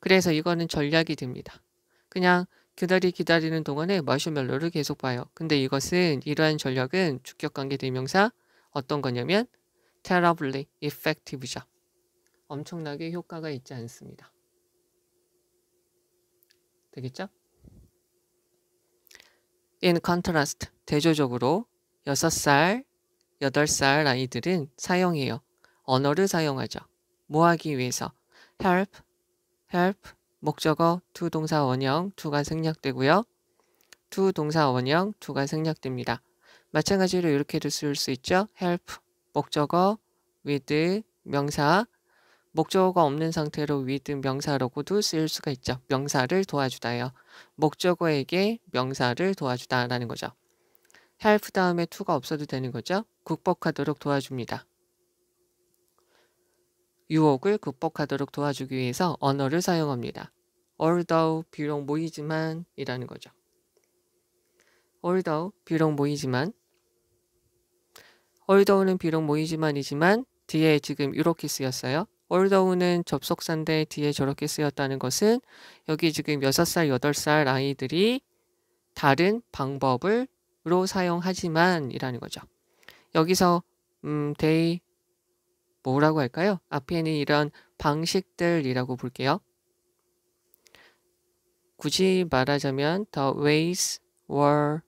그래서 이거는 전략이 됩니다. 그냥 기다리 기다리는 동안에 마시멜로를 계속 봐요. 근데 이것은 이러한 전략은 주격관계 대명사 어떤 거냐면 terribly effective s 엄청나게 효과가 있지 않습니다. 되겠죠? In contrast, 대조적으로 6살, 8살 아이들은 사용해요. 언어를 사용하죠. 뭐 하기 위해서? help, help, 목적어, to 동사 원형, to가 생략되고요. to 동사 원형, to가 생략됩니다. 마찬가지로 이렇게도 쓸 수 있죠. help, 목적어 with 명사 목적어가 없는 상태로 with 명사라고도 쓰일 수가 있죠. 명사를 도와주다요. 목적어에게 명사를 도와주다라는 거죠. help 다음에 to가 없어도 되는 거죠. 극복하도록 도와줍니다. 유혹을 극복하도록 도와주기 위해서 언어를 사용합니다. although 비록 모이지만 이라는 거죠. although 비록 모이지만 월더우는 비록 모이지만이지만 뒤에 지금 이렇게 쓰였어요. 월더우는 접속사인데 뒤에 저렇게 쓰였다는 것은 여기 지금 6살, 8살 아이들이 다른 방법으로 사용하지만 이라는 거죠. 여기서 음, 데 y 뭐라고 할까요? 앞에 는 이런 방식들이라고 볼게요. 굳이 말하자면 the ways were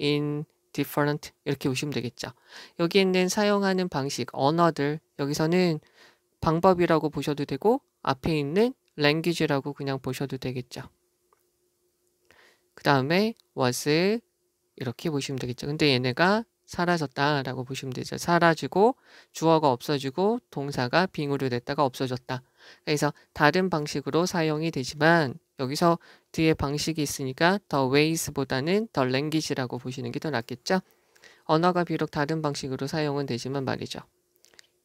in different 이렇게 보시면 되겠죠. 여기 있는 사용하는 방식, 언어들 여기서는 방법이라고 보셔도 되고 앞에 있는 language라고 그냥 보셔도 되겠죠. 그 다음에 was 이렇게 보시면 되겠죠. 근데 얘네가 사라졌다라고 보시면 되죠. 사라지고 주어가 없어지고 동사가 빙으로 됐다가 없어졌다. 그래서 다른 방식으로 사용이 되지만 여기서 뒤에 방식이 있으니까 더 ways보다는 더 language라고 보시는 게 더 낫겠죠? 언어가 비록 다른 방식으로 사용은 되지만 말이죠.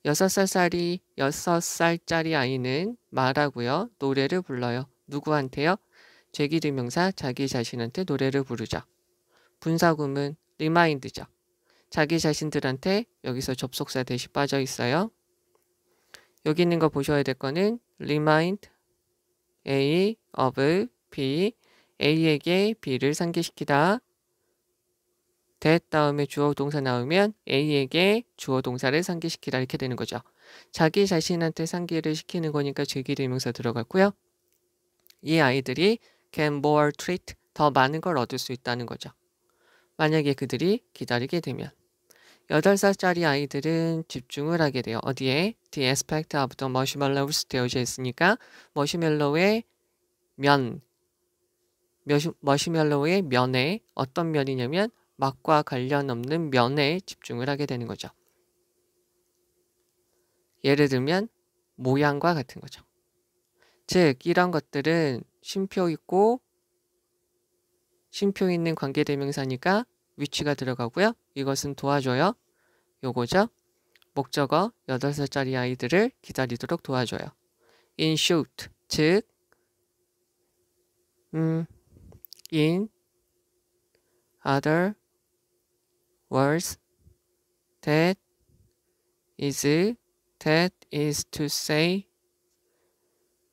6살짜리, 6살짜리 아이는 말하고요. 노래를 불러요. 누구한테요? 제기대명사 자기 자신한테 노래를 부르죠. 분사구문 리마인드죠. 자기 자신들한테 여기서 접속사 대시 빠져 있어요. 여기 있는 거 보셔야 될 거는 remind, A of B A에게 B를 상기시키다. that 다음에 주어 동사 나오면 A에게 주어 동사를 상기시키다 이렇게 되는 거죠. 자기 자신한테 상기를 시키는 거니까 제기대명사 들어갔고요. 이 아이들이 can more treat 더 많은 걸 얻을 수 있다는 거죠. 만약에 그들이 기다리게 되면 8살짜리 아이들은 집중을 하게 돼요. 어디에? The aspect of the marshmallows 되어져 있으니까 머시멜로의 면, 머시멜로의 면에 어떤 면이냐면 맛과 관련 없는 면에 집중을 하게 되는 거죠. 예를 들면 모양과 같은 거죠. 즉 이런 것들은 심표 있고 심표 있는 관계대명사니까 위치가 들어가고요. 이것은 도와줘요. 요거죠. 목적어 8살짜리 아이들을 기다리도록 도와줘요. in shoot 즉 음, in other words that is that is to say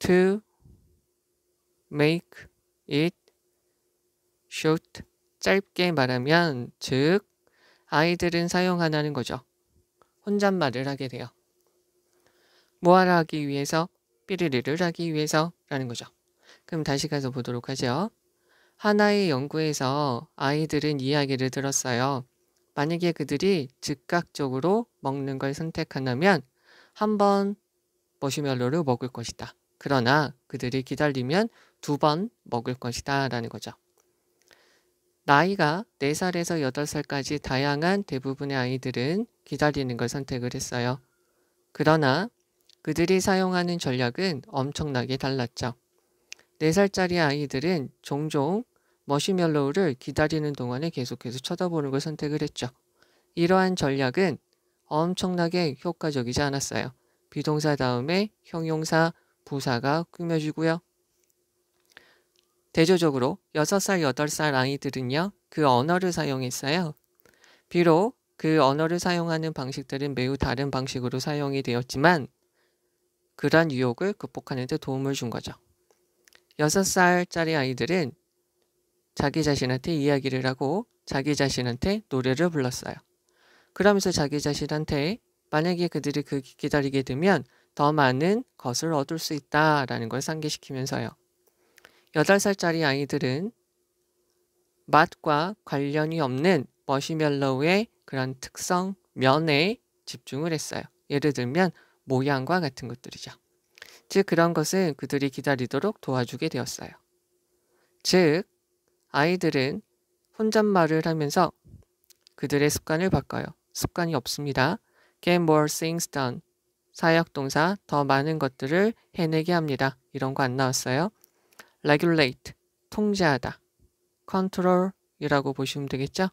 to make it shoot 짧게 말하면 즉 아이들은 사용하는 거죠. 혼잣말을 하게 돼요. 뭐하라 하기 위해서 삐리리를 하기 위해서라는 거죠. 그럼 다시 가서 보도록 하죠. 하나의 연구에서 아이들은 이야기를 들었어요. 만약에 그들이 즉각적으로 먹는 걸 선택한다면 한 번 머시멜로를 먹을 것이다. 그러나 그들이 기다리면 두 번 먹을 것이다 라는 거죠. 나이가 4살에서 8살까지 다양한 대부분의 아이들은 기다리는 걸 선택을 했어요. 그러나 그들이 사용하는 전략은 엄청나게 달랐죠. 4살짜리 아이들은 종종 머시멜로우를 기다리는 동안에 계속해서 쳐다보는 걸 선택을 했죠. 이러한 전략은 엄청나게 효과적이지 않았어요. 비동사 다음에 형용사, 부사가 꾸며지고요. 대조적으로 6살, 8살 아이들은요, 그 언어를 사용했어요. 비록 그 언어를 사용하는 방식들은 매우 다른 방식으로 사용이 되었지만 그러한 유혹을 극복하는 데 도움을 준 거죠. 6살짜리 아이들은 자기 자신한테 이야기를 하고 자기 자신한테 노래를 불렀어요. 그러면서 자기 자신한테 만약에 그들이 그 기다리게 되면 더 많은 것을 얻을 수 있다라는 걸 상기시키면서요. 8살짜리 아이들은 맛과 관련이 없는 머시멜로우의 그런 특성 면에 집중을 했어요. 예를 들면 모양과 같은 것들이죠. 즉 그런 것은 그들이 기다리도록 도와주게 되었어요. 즉 아이들은 혼잣말을 하면서 그들의 습관을 바꿔요. 습관이 없습니다. Get more things done. 사역동사 더 많은 것들을 해내게 합니다. 이런 거 안 나왔어요. regulate, 통제하다. control이라고 보시면 되겠죠?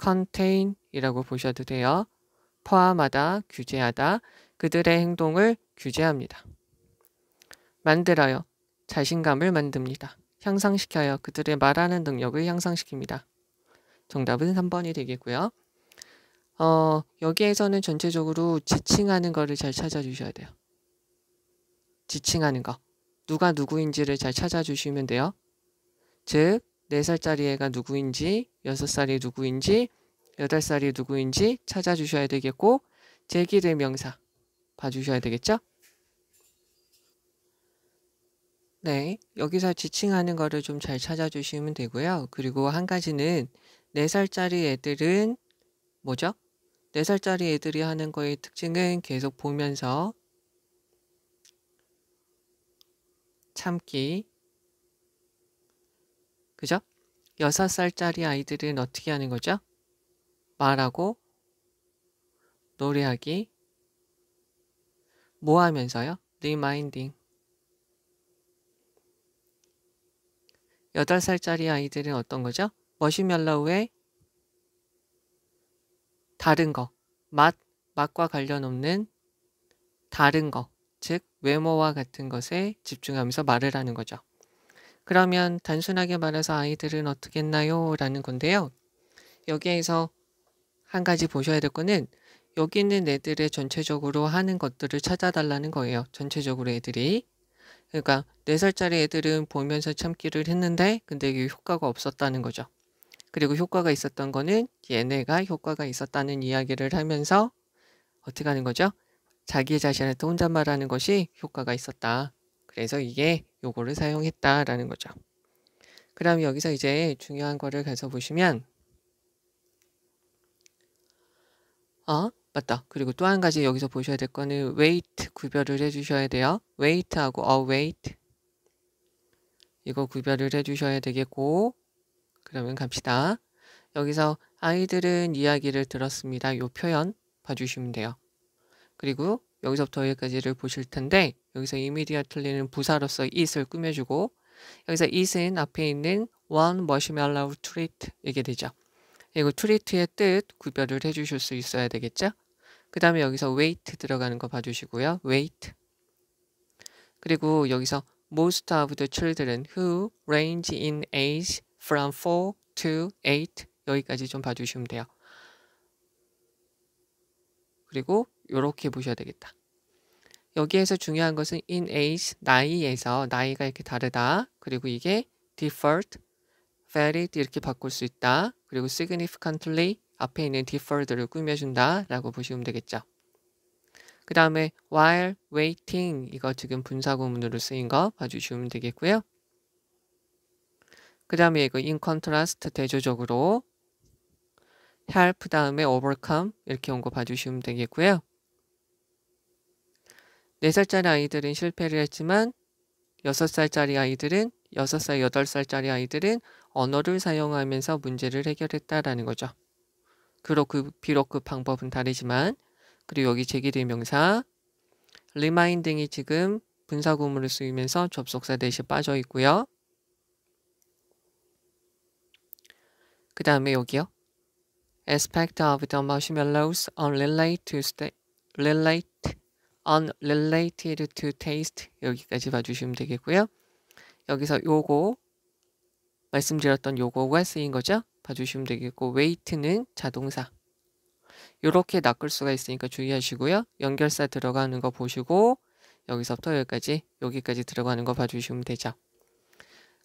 contain이라고 보셔도 돼요. 포함하다, 규제하다, 그들의 행동을 규제합니다. 만들어요. 자신감을 만듭니다. 향상시켜요. 그들의 말하는 능력을 향상시킵니다. 정답은 3번이 되겠고요. 어, 여기에서는 전체적으로 지칭하는 거를 잘 찾아주셔야 돼요. 지칭하는 거. 누가 누구인지를 잘 찾아주시면 돼요. 즉, 4살짜리 애가 누구인지, 6살이 누구인지, 8살이 누구인지 찾아주셔야 되겠고, 제기대 명사 봐주셔야 되겠죠? 네, 여기서 지칭하는 거를 좀 잘 찾아주시면 되고요. 그리고 한 가지는 4살짜리 애들은 뭐죠? 4살짜리 애들이 하는 거의 특징은 계속 보면서 참기. 그죠? 여섯 살짜리 아이들은 어떻게 하는 거죠? 말하고, 노래하기, 뭐 하면서요? 리마인딩. 여덟 살짜리 아이들은 어떤 거죠? 머시멜로우의 다른 거, 맛, 맛과 관련 없는 다른 거. 즉 외모와 같은 것에 집중하면서 말을 하는 거죠. 그러면 단순하게 말해서 아이들은 어떻게 했나요? 라는 건데요. 여기에서 한 가지 보셔야 될 거는 여기 있는 애들의 전체적으로 하는 것들을 찾아달라는 거예요. 전체적으로 애들이. 그러니까 4살짜리 애들은 보면서 참기를 했는데 근데 이게 효과가 없었다는 거죠. 그리고 효과가 있었던 거는 얘네가 효과가 있었다는 이야기를 하면서 어떻게 하는 거죠? 자기 의 자신한테 혼잣말하는 것이 효과가 있었다. 그래서 이게 요거를 사용했다라는 거죠. 그 다음 여기서 이제 중요한 거를 가서 보시면 어? 맞다. 그리고 또 한 가지 여기서 보셔야 될 거는 w 웨이 t 구별을 해주셔야 돼요. w 웨이 t 하고 어, a 어웨이 t 이거 구별을 해주셔야 되겠고 그러면 갑시다. 여기서 아이들은 이야기를 들었습니다. 요 표현 봐주시면 돼요. 그리고 여기서부터 여기까지를 보실 텐데 여기서 이미디어틀리는 부사로서 it을 꾸며주고 여기서 it은 앞에 있는 one marshmallow treat 이게 되죠. 이거 treat의 뜻 구별을 해주실 수 있어야 되겠죠. 그 다음에 여기서 wait 들어가는 거 봐주시고요. wait 그리고 여기서 most of the children who range in age from 4 to 8 여기까지 좀 봐주시면 돼요. 그리고 이렇게 보셔야 되겠다. 여기에서 중요한 것은 in age, 나이에서 나이가 이렇게 다르다. 그리고 이게 d e f a u l t varied 이렇게 바꿀 수 있다. 그리고 significantly 앞에 있는 d e f a u l t 를 꾸며준다 라고 보시면 되겠죠. 그 다음에 while waiting 이거 지금 분사구문으로 쓰인 거 봐주시면 되겠고요. 그 다음에 이거 in contrast 대조적으로 help 다음에 overcome 이렇게 온 거 봐주시면 되겠고요. 4살짜리 아이들은 실패를 했지만 6살짜리 아이들은 6살, 8살짜리 아이들은 언어를 사용하면서 문제를 해결했다라는 거죠. 그렇 그 비록 그 방법은 다르지만 그리고 여기 제기된 명사 리마인딩이 지금 분사구문을 쓰이면서 접속사 대시 빠져 있고요. 그 다음에 여기요. aspect of the marshmallows on relate to state relate unrelated to taste 여기까지 봐주시면 되겠고요. 여기서 요거 말씀드렸던 요거가 쓰인 거죠. 봐주시면 되겠고 weight는 자동사 이렇게 낚을 수가 있으니까 주의하시고요. 연결사 들어가는 거 보시고 여기서부터 여기까지 여기까지 들어가는 거 봐주시면 되죠.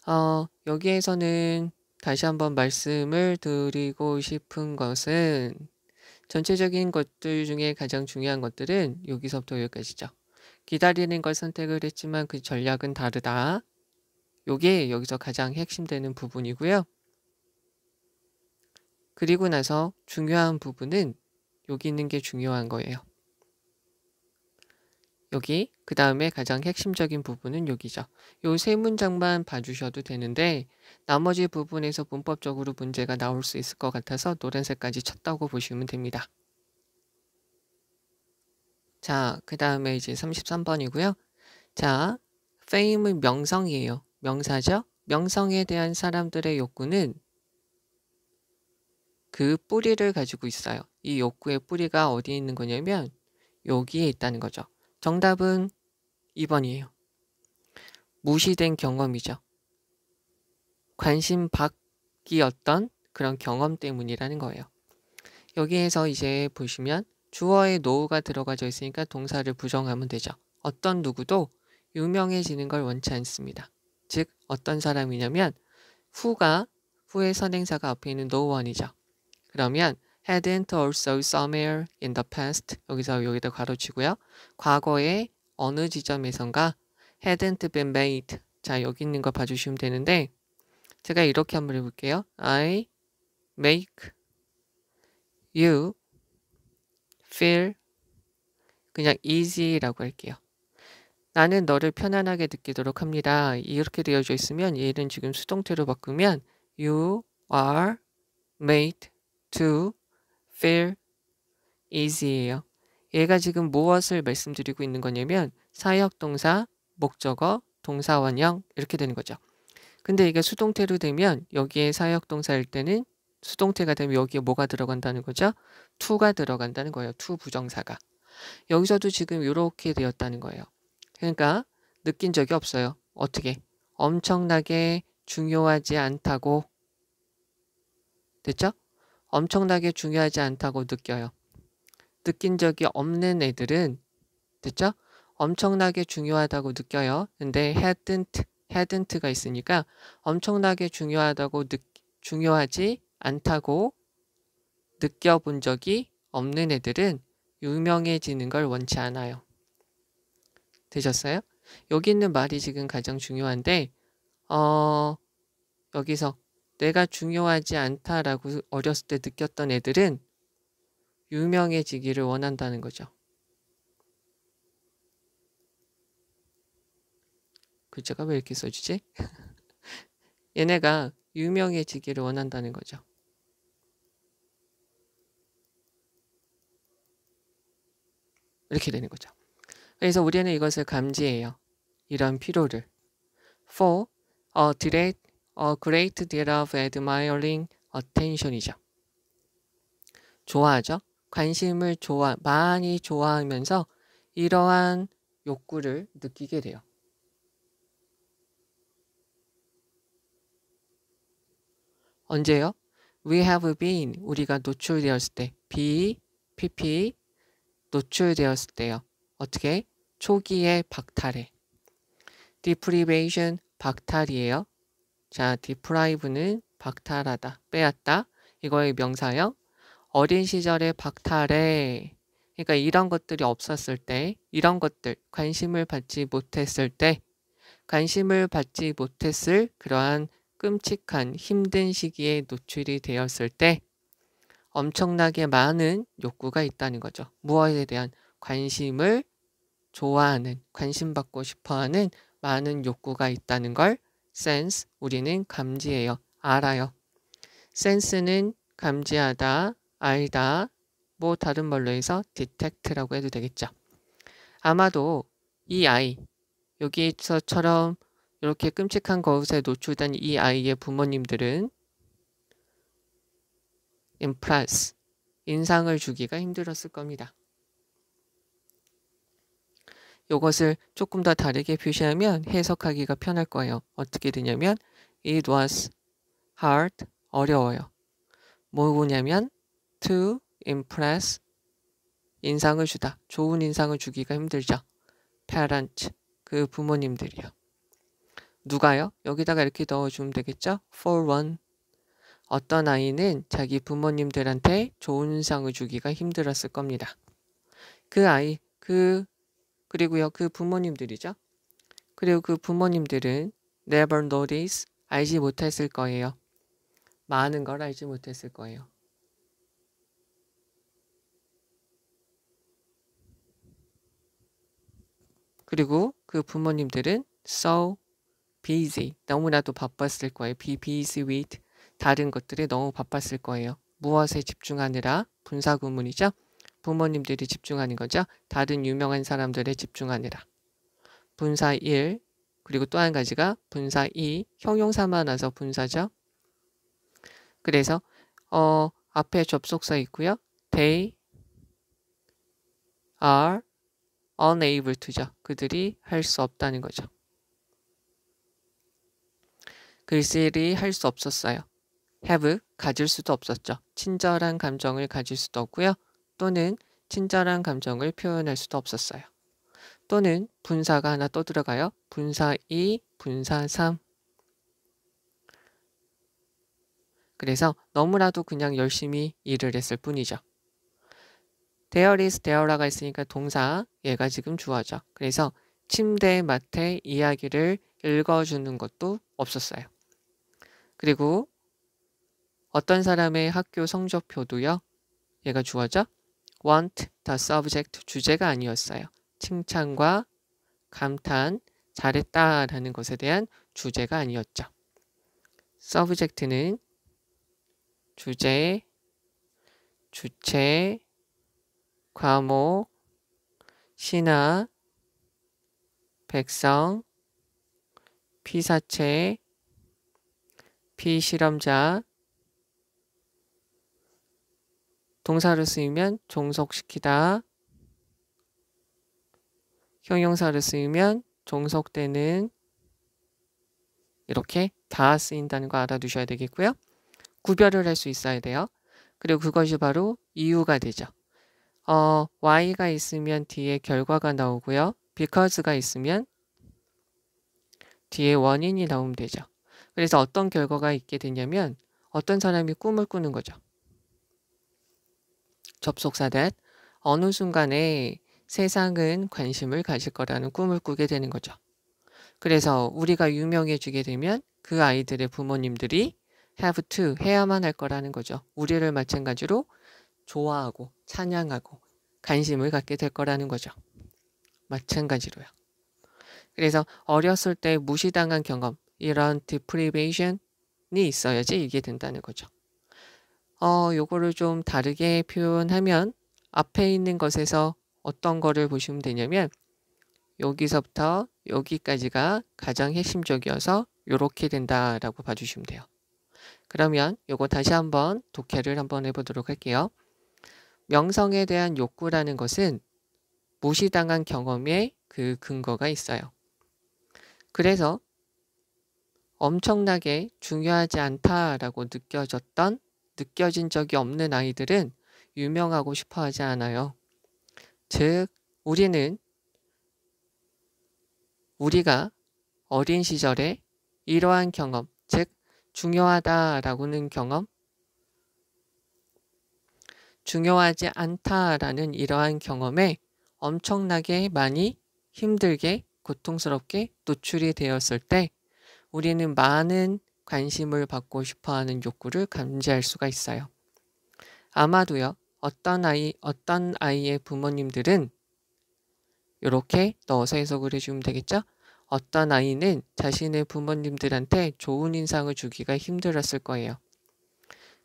어, 여기에서는 다시 한번 말씀을 드리고 싶은 것은 전체적인 것들 중에 가장 중요한 것들은 여기서부터 여기까지죠. 기다리는 걸 선택을 했지만 그 전략은 다르다. 요게 여기서 가장 핵심되는 부분이고요. 그리고 나서 중요한 부분은 여기 있는 게 중요한 거예요. 여기 그 다음에 가장 핵심적인 부분은 여기죠. 요세 문장만 봐주셔도 되는데 나머지 부분에서 문법적으로 문제가 나올 수 있을 것 같아서 노란색까지 쳤다고 보시면 됩니다. 자, 그 다음에 이제 33번이고요. 자, fame은 명성이에요. 명사죠? 명성에 대한 사람들의 욕구는 그 뿌리를 가지고 있어요. 이 욕구의 뿌리가 어디에 있는 거냐면 여기에 있다는 거죠. 정답은 2번이에요. 무시된 경험이죠. 관심 밖이었던 그런 경험 때문이라는 거예요. 여기에서 이제 보시면 주어에 노우가 들어가져 있으니까 동사를 부정하면 되죠. 어떤 누구도 유명해지는 걸 원치 않습니다. 즉 어떤 사람이냐면 후가 후의 선행사가 앞에 있는 노원이죠. 그러면 hadn't also somewhere in the past 여기서 여기다 가로치고요. 과거에 어느 지점에선가 hadn't been made 자 여기 있는 거 봐주시면 되는데 제가 이렇게 한번 해볼게요. I make you feel 그냥 easy라고 할게요. 나는 너를 편안하게 느끼도록 합니다. 이렇게 되어져 있으면 얘는 지금 수동태로 바꾸면 you are made to fair, easy예요. 얘가 지금 무엇을 말씀드리고 있는 거냐면 사역 동사, 목적어, 동사 원형 이렇게 되는 거죠. 근데 이게 수동태로 되면 여기에 사역 동사일 때는 수동태가 되면 여기에 뭐가 들어간다는 거죠? to가 들어간다는 거예요. to 부정사가. 여기서도 지금 이렇게 되었다는 거예요. 그러니까 느낀 적이 없어요. 어떻게? 엄청나게 중요하지 않다고 됐죠? 엄청나게 중요하지 않다고 느껴요. 느낀 적이 없는 애들은 됐죠? 엄청나게 중요하다고 느껴요. 근데 hadn't, hadn't가 있으니까 엄청나게 중요하다고 느, 중요하지 않다고 느껴본 적이 없는 애들은 유명해지는 걸 원치 않아요. 되셨어요? 여기 있는 말이 지금 가장 중요한데 어 여기서 내가 중요하지 않다라고 어렸을 때 느꼈던 애들은 유명해지기를 원한다는 거죠. 글자가 왜 이렇게 써지지? 얘네가 유명해지기를 원한다는 거죠. 이렇게 되는 거죠. 그래서 우리는 이것을 감지해요. 이런 피로를. For a direct A great deal of admiring attention이죠. 좋아하죠. 관심을 좋아 많이 좋아하면서 이러한 욕구를 느끼게 돼요. 언제요? We have been 우리가 노출되었을 때 be, pp 노출되었을 때요. 어떻게? 초기의 박탈에. deprivation 박탈이에요. 자, deprive는 박탈하다, 빼앗다. 이거의 명사형. 어린 시절의 박탈에 그러니까 이런 것들이 없었을 때, 이런 것들, 관심을 받지 못했을 때, 관심을 받지 못했을 그러한 끔찍한 힘든 시기에 노출이 되었을 때 엄청나게 많은 욕구가 있다는 거죠. 무엇에 대한 관심을 좋아하는, 관심받고 싶어하는 많은 욕구가 있다는 걸 sense 우리는 감지해요. 알아요. sense는 감지하다, 알다, 뭐 다른 말로 해서 detect라고 해도 되겠죠. 아마도 이 아이, 여기서처럼 이렇게 끔찍한 거울에 노출된 이 아이의 부모님들은 impress, 인상을 주기가 힘들었을 겁니다. 이것을 조금 더 다르게 표시하면 해석하기가 편할 거예요. 어떻게 되냐면 It was hard, 어려워요. 뭐냐면 to impress, 인상을 주다. 좋은 인상을 주기가 힘들죠. parent, s 그 부모님들이요. 누가요? 여기다가 이렇게 넣어주면 되겠죠? for one. 어떤 아이는 자기 부모님들한테 좋은 인 상을 주기가 힘들었을 겁니다. 그 아이, 그 그리고요 그 부모님들이죠. 그리고 그 부모님들은 never n o t i c 알지 못했을 거예요. 많은 걸 알지 못했을 거예요. 그리고 그 부모님들은 so busy 너무나도 바빴을 거예요. be busy with 다른 것들에 너무 바빴을 거예요. 무엇에 집중하느라 분사 구문이죠. 부모님들이 집중하는 거죠. 다른 유명한 사람들에 집중하느라. 분사 1 그리고 또 한 가지가 분사 2 형용사만 와서 분사죠. 그래서 어 앞에 접속사 있고요. They are unable to죠. 그들이 할 수 없다는 거죠. 글쓰리 할 수 없었어요. have 가질 수도 없었죠. 친절한 감정을 가질 수도 없고요. 또는 친절한 감정을 표현할 수도 없었어요. 또는 분사가 하나 또 들어가요. 분사 2, 분사 3. 그래서 너무나도 그냥 열심히 일을 했을 뿐이죠. there is there라가 있으니까 동사 얘가 지금 주어져. 그래서 침대 마에 이야기를 읽어주는 것도 없었어요. 그리고 어떤 사람의 학교 성적표도요. 얘가 주어져. want the subject 주제가 아니었어요. 칭찬과 감탄, 잘했다라는 것에 대한 주제가 아니었죠. subject는 주제, 주체, 과목, 신화, 백성, 피사체, 피실험자, 동사를 쓰이면 종속시키다. 형용사를 쓰이면 종속되는 이렇게 다 쓰인다는 거 알아두셔야 되겠고요. 구별을 할 수 있어야 돼요. 그리고 그것이 바로 이유가 되죠. 어, why가 있으면 뒤에 결과가 나오고요. because가 있으면 뒤에 원인이 나오면 되죠. 그래서 어떤 결과가 있게 되냐면 어떤 사람이 꿈을 꾸는 거죠. 접속사단 어느 순간에 세상은 관심을 가질 거라는 꿈을 꾸게 되는 거죠. 그래서 우리가 유명해지게 되면 그 아이들의 부모님들이 have to 해야만 할 거라는 거죠. 우리를 마찬가지로 좋아하고 찬양하고 관심을 갖게 될 거라는 거죠. 마찬가지로요. 그래서 어렸을 때 무시당한 경험, 이런 deprivation이 있어야지 이게 된다는 거죠. 어, 요거를 좀 다르게 표현하면 앞에 있는 것에서 어떤 거를 보시면 되냐면 여기서부터 여기까지가 가장 핵심적이어서 요렇게 된다라고 봐주시면 돼요. 그러면 요거 다시 한번 독해를 한번 해보도록 할게요. 명성에 대한 욕구라는 것은 무시당한 경험의 그 근거가 있어요. 그래서 엄청나게 중요하지 않다라고 느껴졌던 느껴진 적이 없는 아이들은 유명하고 싶어 하지 않아요. 즉, 우리는 우리가 어린 시절에 이러한 경험, 즉, 중요하다라고는 경험, 중요하지 않다라는 이러한 경험에 엄청나게 많이 힘들게 고통스럽게 노출이 되었을 때 우리는 많은 관심을 받고 싶어하는 욕구를 감지할 수가 있어요. 아마도요. 어떤 아이 어떤 아이의 부모님들은 이렇게 넣어서 해석을 해주면 되겠죠? 어떤 아이는 자신의 부모님들한테 좋은 인상을 주기가 힘들었을 거예요.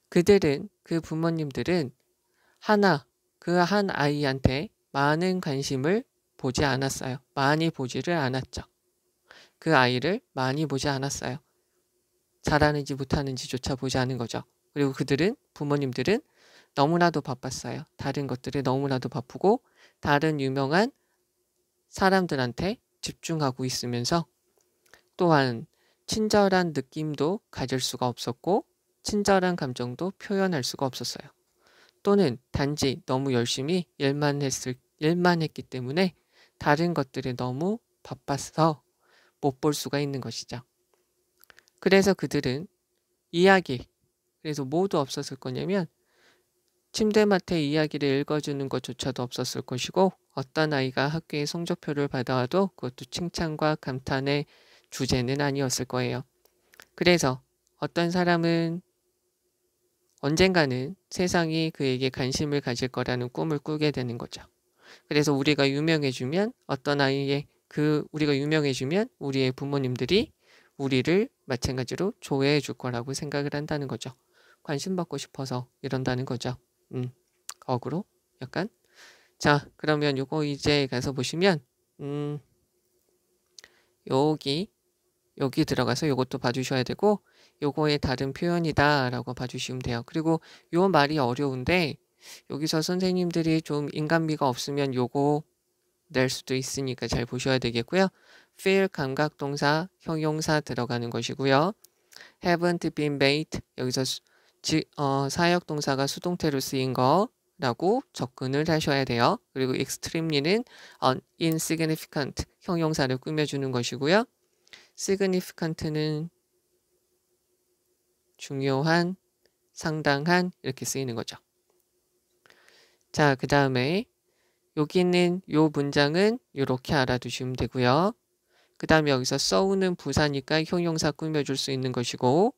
그들은 그 부모님들은 하나 그 한 아이한테 많은 관심을 보지 않았어요. 많이 보지를 않았죠. 그 아이를 많이 보지 않았어요. 잘하는지 못하는지조차 보지 않은 거죠. 그리고 그들은 부모님들은 너무나도 바빴어요. 다른 것들에 너무나도 바쁘고 다른 유명한 사람들한테 집중하고 있으면서 또한 친절한 느낌도 가질 수가 없었고 친절한 감정도 표현할 수가 없었어요. 또는 단지 너무 열심히 일만 했을 일만 했기 때문에 다른 것들에 너무 바빠서 못 볼 수가 있는 것이죠. 그래서 그들은 이야기, 그래서 모두 없었을 거냐면 침대맡에 이야기를 읽어주는 것조차도 없었을 것이고 어떤 아이가 학교에 성적표를 받아와도 그것도 칭찬과 감탄의 주제는 아니었을 거예요. 그래서 어떤 사람은 언젠가는 세상이 그에게 관심을 가질 거라는 꿈을 꾸게 되는 거죠. 그래서 우리가 유명해지면 어떤 아이의 그 우리가 유명해지면 우리의 부모님들이 우리를 마찬가지로 조회해 줄 거라고 생각을 한다는 거죠. 관심 받고 싶어서 이런다는 거죠. 음, 어그로 약간. 자, 그러면 요거 이제 가서 보시면 음, 여기 여기 들어가서 요것도 봐주셔야 되고 요거의 다른 표현이다라고 봐주시면 돼요. 그리고 요 말이 어려운데 여기서 선생님들이 좀 인간미가 없으면 요거 낼 수도 있으니까 잘 보셔야 되겠고요. feel 감각 동사 형용사 들어가는 것이고요. haven't been made 여기서 지, 어, 사역 동사가 수동태로 쓰인 거라고 접근을 하셔야 돼요. 그리고 extremely는 insignificant 형용사를 꾸며주는 것이고요. significant는 중요한, 상당한 이렇게 쓰이는 거죠. 자, 그 다음에 여기는 요 문장은 이렇게 알아두시면 되고요. 그 다음에 여기서 써우는 부사니까 형용사 꾸며줄 수 있는 것이고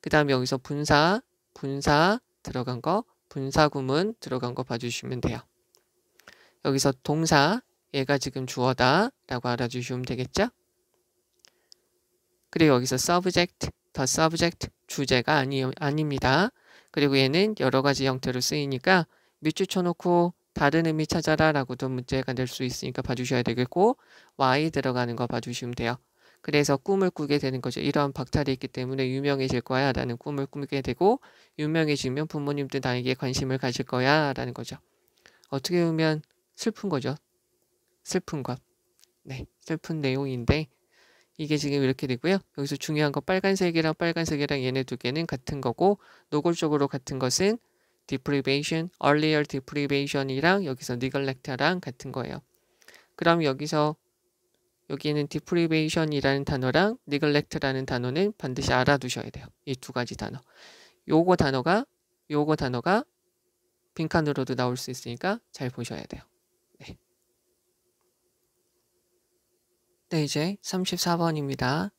그 다음에 여기서 분사, 분사 들어간 거 분사구문 들어간 거 봐주시면 돼요. 여기서 동사, 얘가 지금 주어다 라고 알아주시면 되겠죠? 그리고 여기서 subject, the subject, 주제가 아니, 아닙니다. 그리고 얘는 여러 가지 형태로 쓰이니까 밑줄 쳐놓고 다른 의미 찾아라 라고도 문제가 될 수 있으니까 봐주셔야 되겠고 y 들어가는 거 봐주시면 돼요. 그래서 꿈을 꾸게 되는 거죠. 이러한 박탈이 있기 때문에 유명해질 거야 라는 꿈을 꾸게 되고 유명해지면 부모님들 나에게 관심을 가질 거야 라는 거죠. 어떻게 보면 슬픈 거죠. 슬픈 것. 네, 슬픈 내용인데 이게 지금 이렇게 되고요. 여기서 중요한 거 빨간색이랑 빨간색이랑 얘네 두 개는 같은 거고 노골적으로 같은 것은 deprivation, earlier deprivation이랑 여기서 neglect랑 같은 거예요. 그럼 여기서 여기는 deprivation이라는 단어랑 neglect라는 단어는 반드시 알아두셔야 돼요. 이 두 가지 단어. 요거 단어가 요거 단어가 빈칸으로도 나올 수 있으니까 잘 보셔야 돼요. 네. 네, 이제 34번입니다.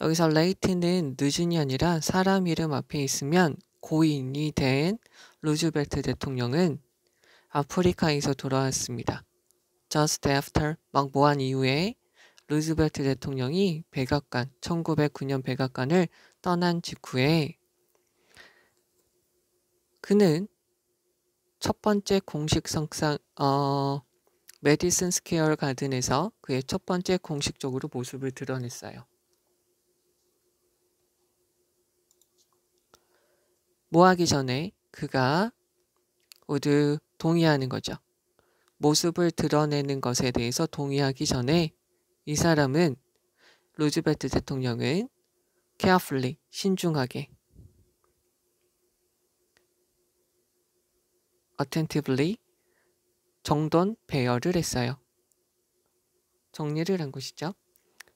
여기서 late는 늦은이 아니라 사람 이름 앞에 있으면 고인이 된 루즈벨트 대통령은 아프리카에서 돌아왔습니다. Just after 막무한 이후에 루즈벨트 대통령이 백악관, 1909년 백악관을 떠난 직후에 그는 첫 번째 공식 성상, 어, 메디슨 스퀘어 가든에서 그의 첫 번째 공식적으로 모습을 드러냈어요. 뭐 하기 전에 그가 모두 동의하는 거죠. 모습을 드러내는 것에 대해서 동의하기 전에 이 사람은 로즈벨트 대통령은 carefully, 신중하게 attentively 정돈 배열을 했어요. 정리를 한 것이죠.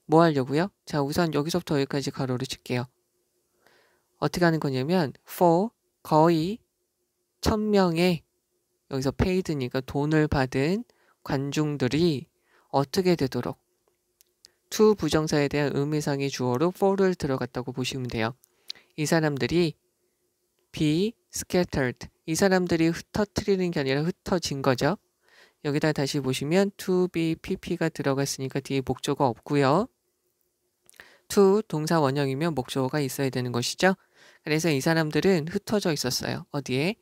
뭐 하려고요? 자 우선 여기서부터 여기까지 가로를 칠게요. 어떻게 하는 거냐면 for 거의 천명의 여기서 paid니까 돈을 받은 관중들이 어떻게 되도록 to 부정사에 대한 의미상의 주어로 for를 들어갔다고 보시면 돼요. 이 사람들이 be scattered 이 사람들이 흩어뜨리는 게 아니라 흩어진 거죠. 여기다 다시 보시면 to be pp가 들어갔으니까 뒤에 목조가 없고요. to 동사 원형이면 목조가 있어야 되는 것이죠. 그래서 이 사람들은 흩어져 있었어요. 어디에?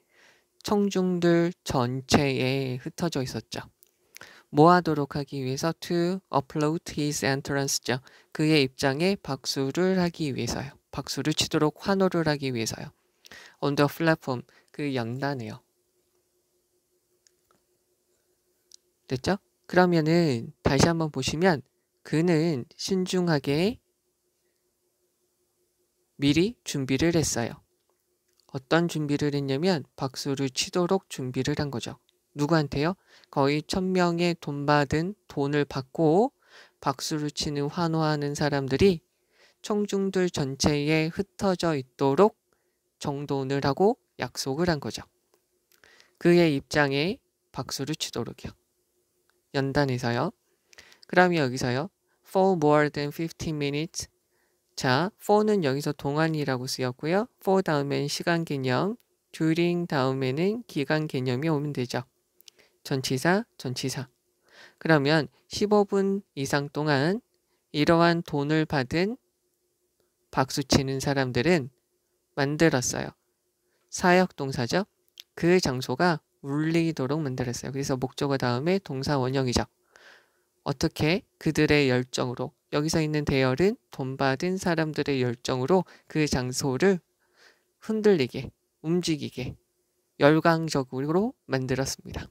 청중들 전체에 흩어져 있었죠. 모아도록 하기 위해서 to upload his entrance죠. 그의 입장에 박수를 하기 위해서요. 박수를 치도록 환호를 하기 위해서요. on the platform, 그 연단에요. 됐죠? 그러면은 다시 한번 보시면 그는 신중하게 미리 준비를 했어요. 어떤 준비를 했냐면 박수를 치도록 준비를 한 거죠. 누구한테요? 거의 천명의 돈 받은 돈을 받고 박수를 치는 환호하는 사람들이 청중들 전체에 흩어져 있도록 정돈을 하고 약속을 한 거죠. 그의 입장에 박수를 치도록이요. 연단에서요. 그럼 여기서요. For more than 15 minutes, 자, for는 여기서 동안이라고 쓰였고요. for 다음엔 시간 개념, during 다음에는 기간 개념이 오면 되죠. 전치사, 전치사. 그러면 15분 이상 동안 이러한 돈을 받은 박수치는 사람들은 만들었어요. 사역동사죠. 그 장소가 울리도록 만들었어요. 그래서 목적어 다음에 동사 원형이죠. 어떻게 그들의 열정으로 여기서 있는 대열은 돈받은 사람들의 열정으로 그 장소를 흔들리게, 움직이게, 열광적으로 만들었습니다.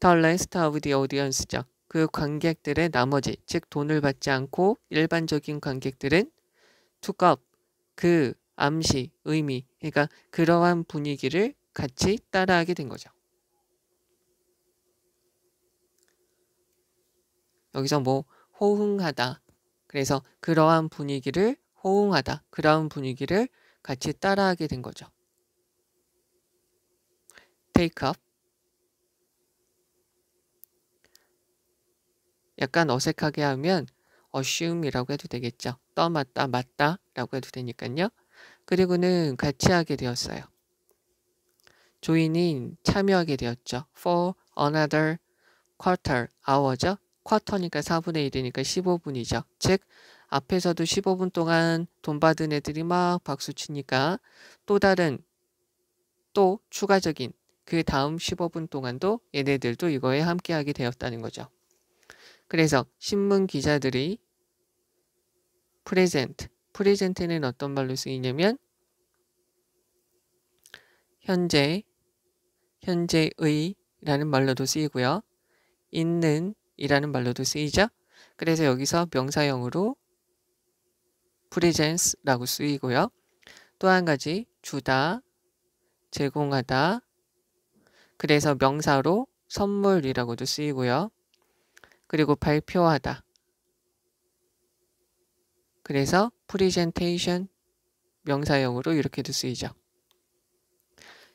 The rest of the audience죠. 그 관객들의 나머지, 즉 돈을 받지 않고 일반적인 관객들은 took up, 그 암시, 의미, 그러니까 그러한 분위기를 같이 따라하게 된 거죠. 여기서 뭐 호응하다. 그래서 그러한 분위기를 호응하다. 그러한 분위기를 같이 따라하게 된 거죠. take up. 약간 어색하게 하면 assume이라고 해도 되겠죠. 떠맞다, 맞다 라고 해도 되니까요. 그리고는 같이 하게 되었어요. 조인인 참여하게 되었죠. for another quarter, hour죠. 쿼터니까 4분의 1이니까 15분이죠. 즉 앞에서도 15분 동안 돈 받은 애들이 막 박수 치니까 또 다른 또 추가적인 그 다음 15분 동안도 얘네들도 이거에 함께하게 되었다는 거죠. 그래서 신문 기자들이 프레젠트, 프레젠트는 어떤 말로 쓰이냐면 현재, 현재의 라는 말로도 쓰이고요. 있는, 이라는 말로도 쓰이죠. 그래서 여기서 명사형으로 프레젠스라고 쓰이고요. 또 한 가지 주다, 제공하다. 그래서 명사로 선물이라고도 쓰이고요. 그리고 발표하다. 그래서 프리젠테이션 명사형으로 이렇게도 쓰이죠.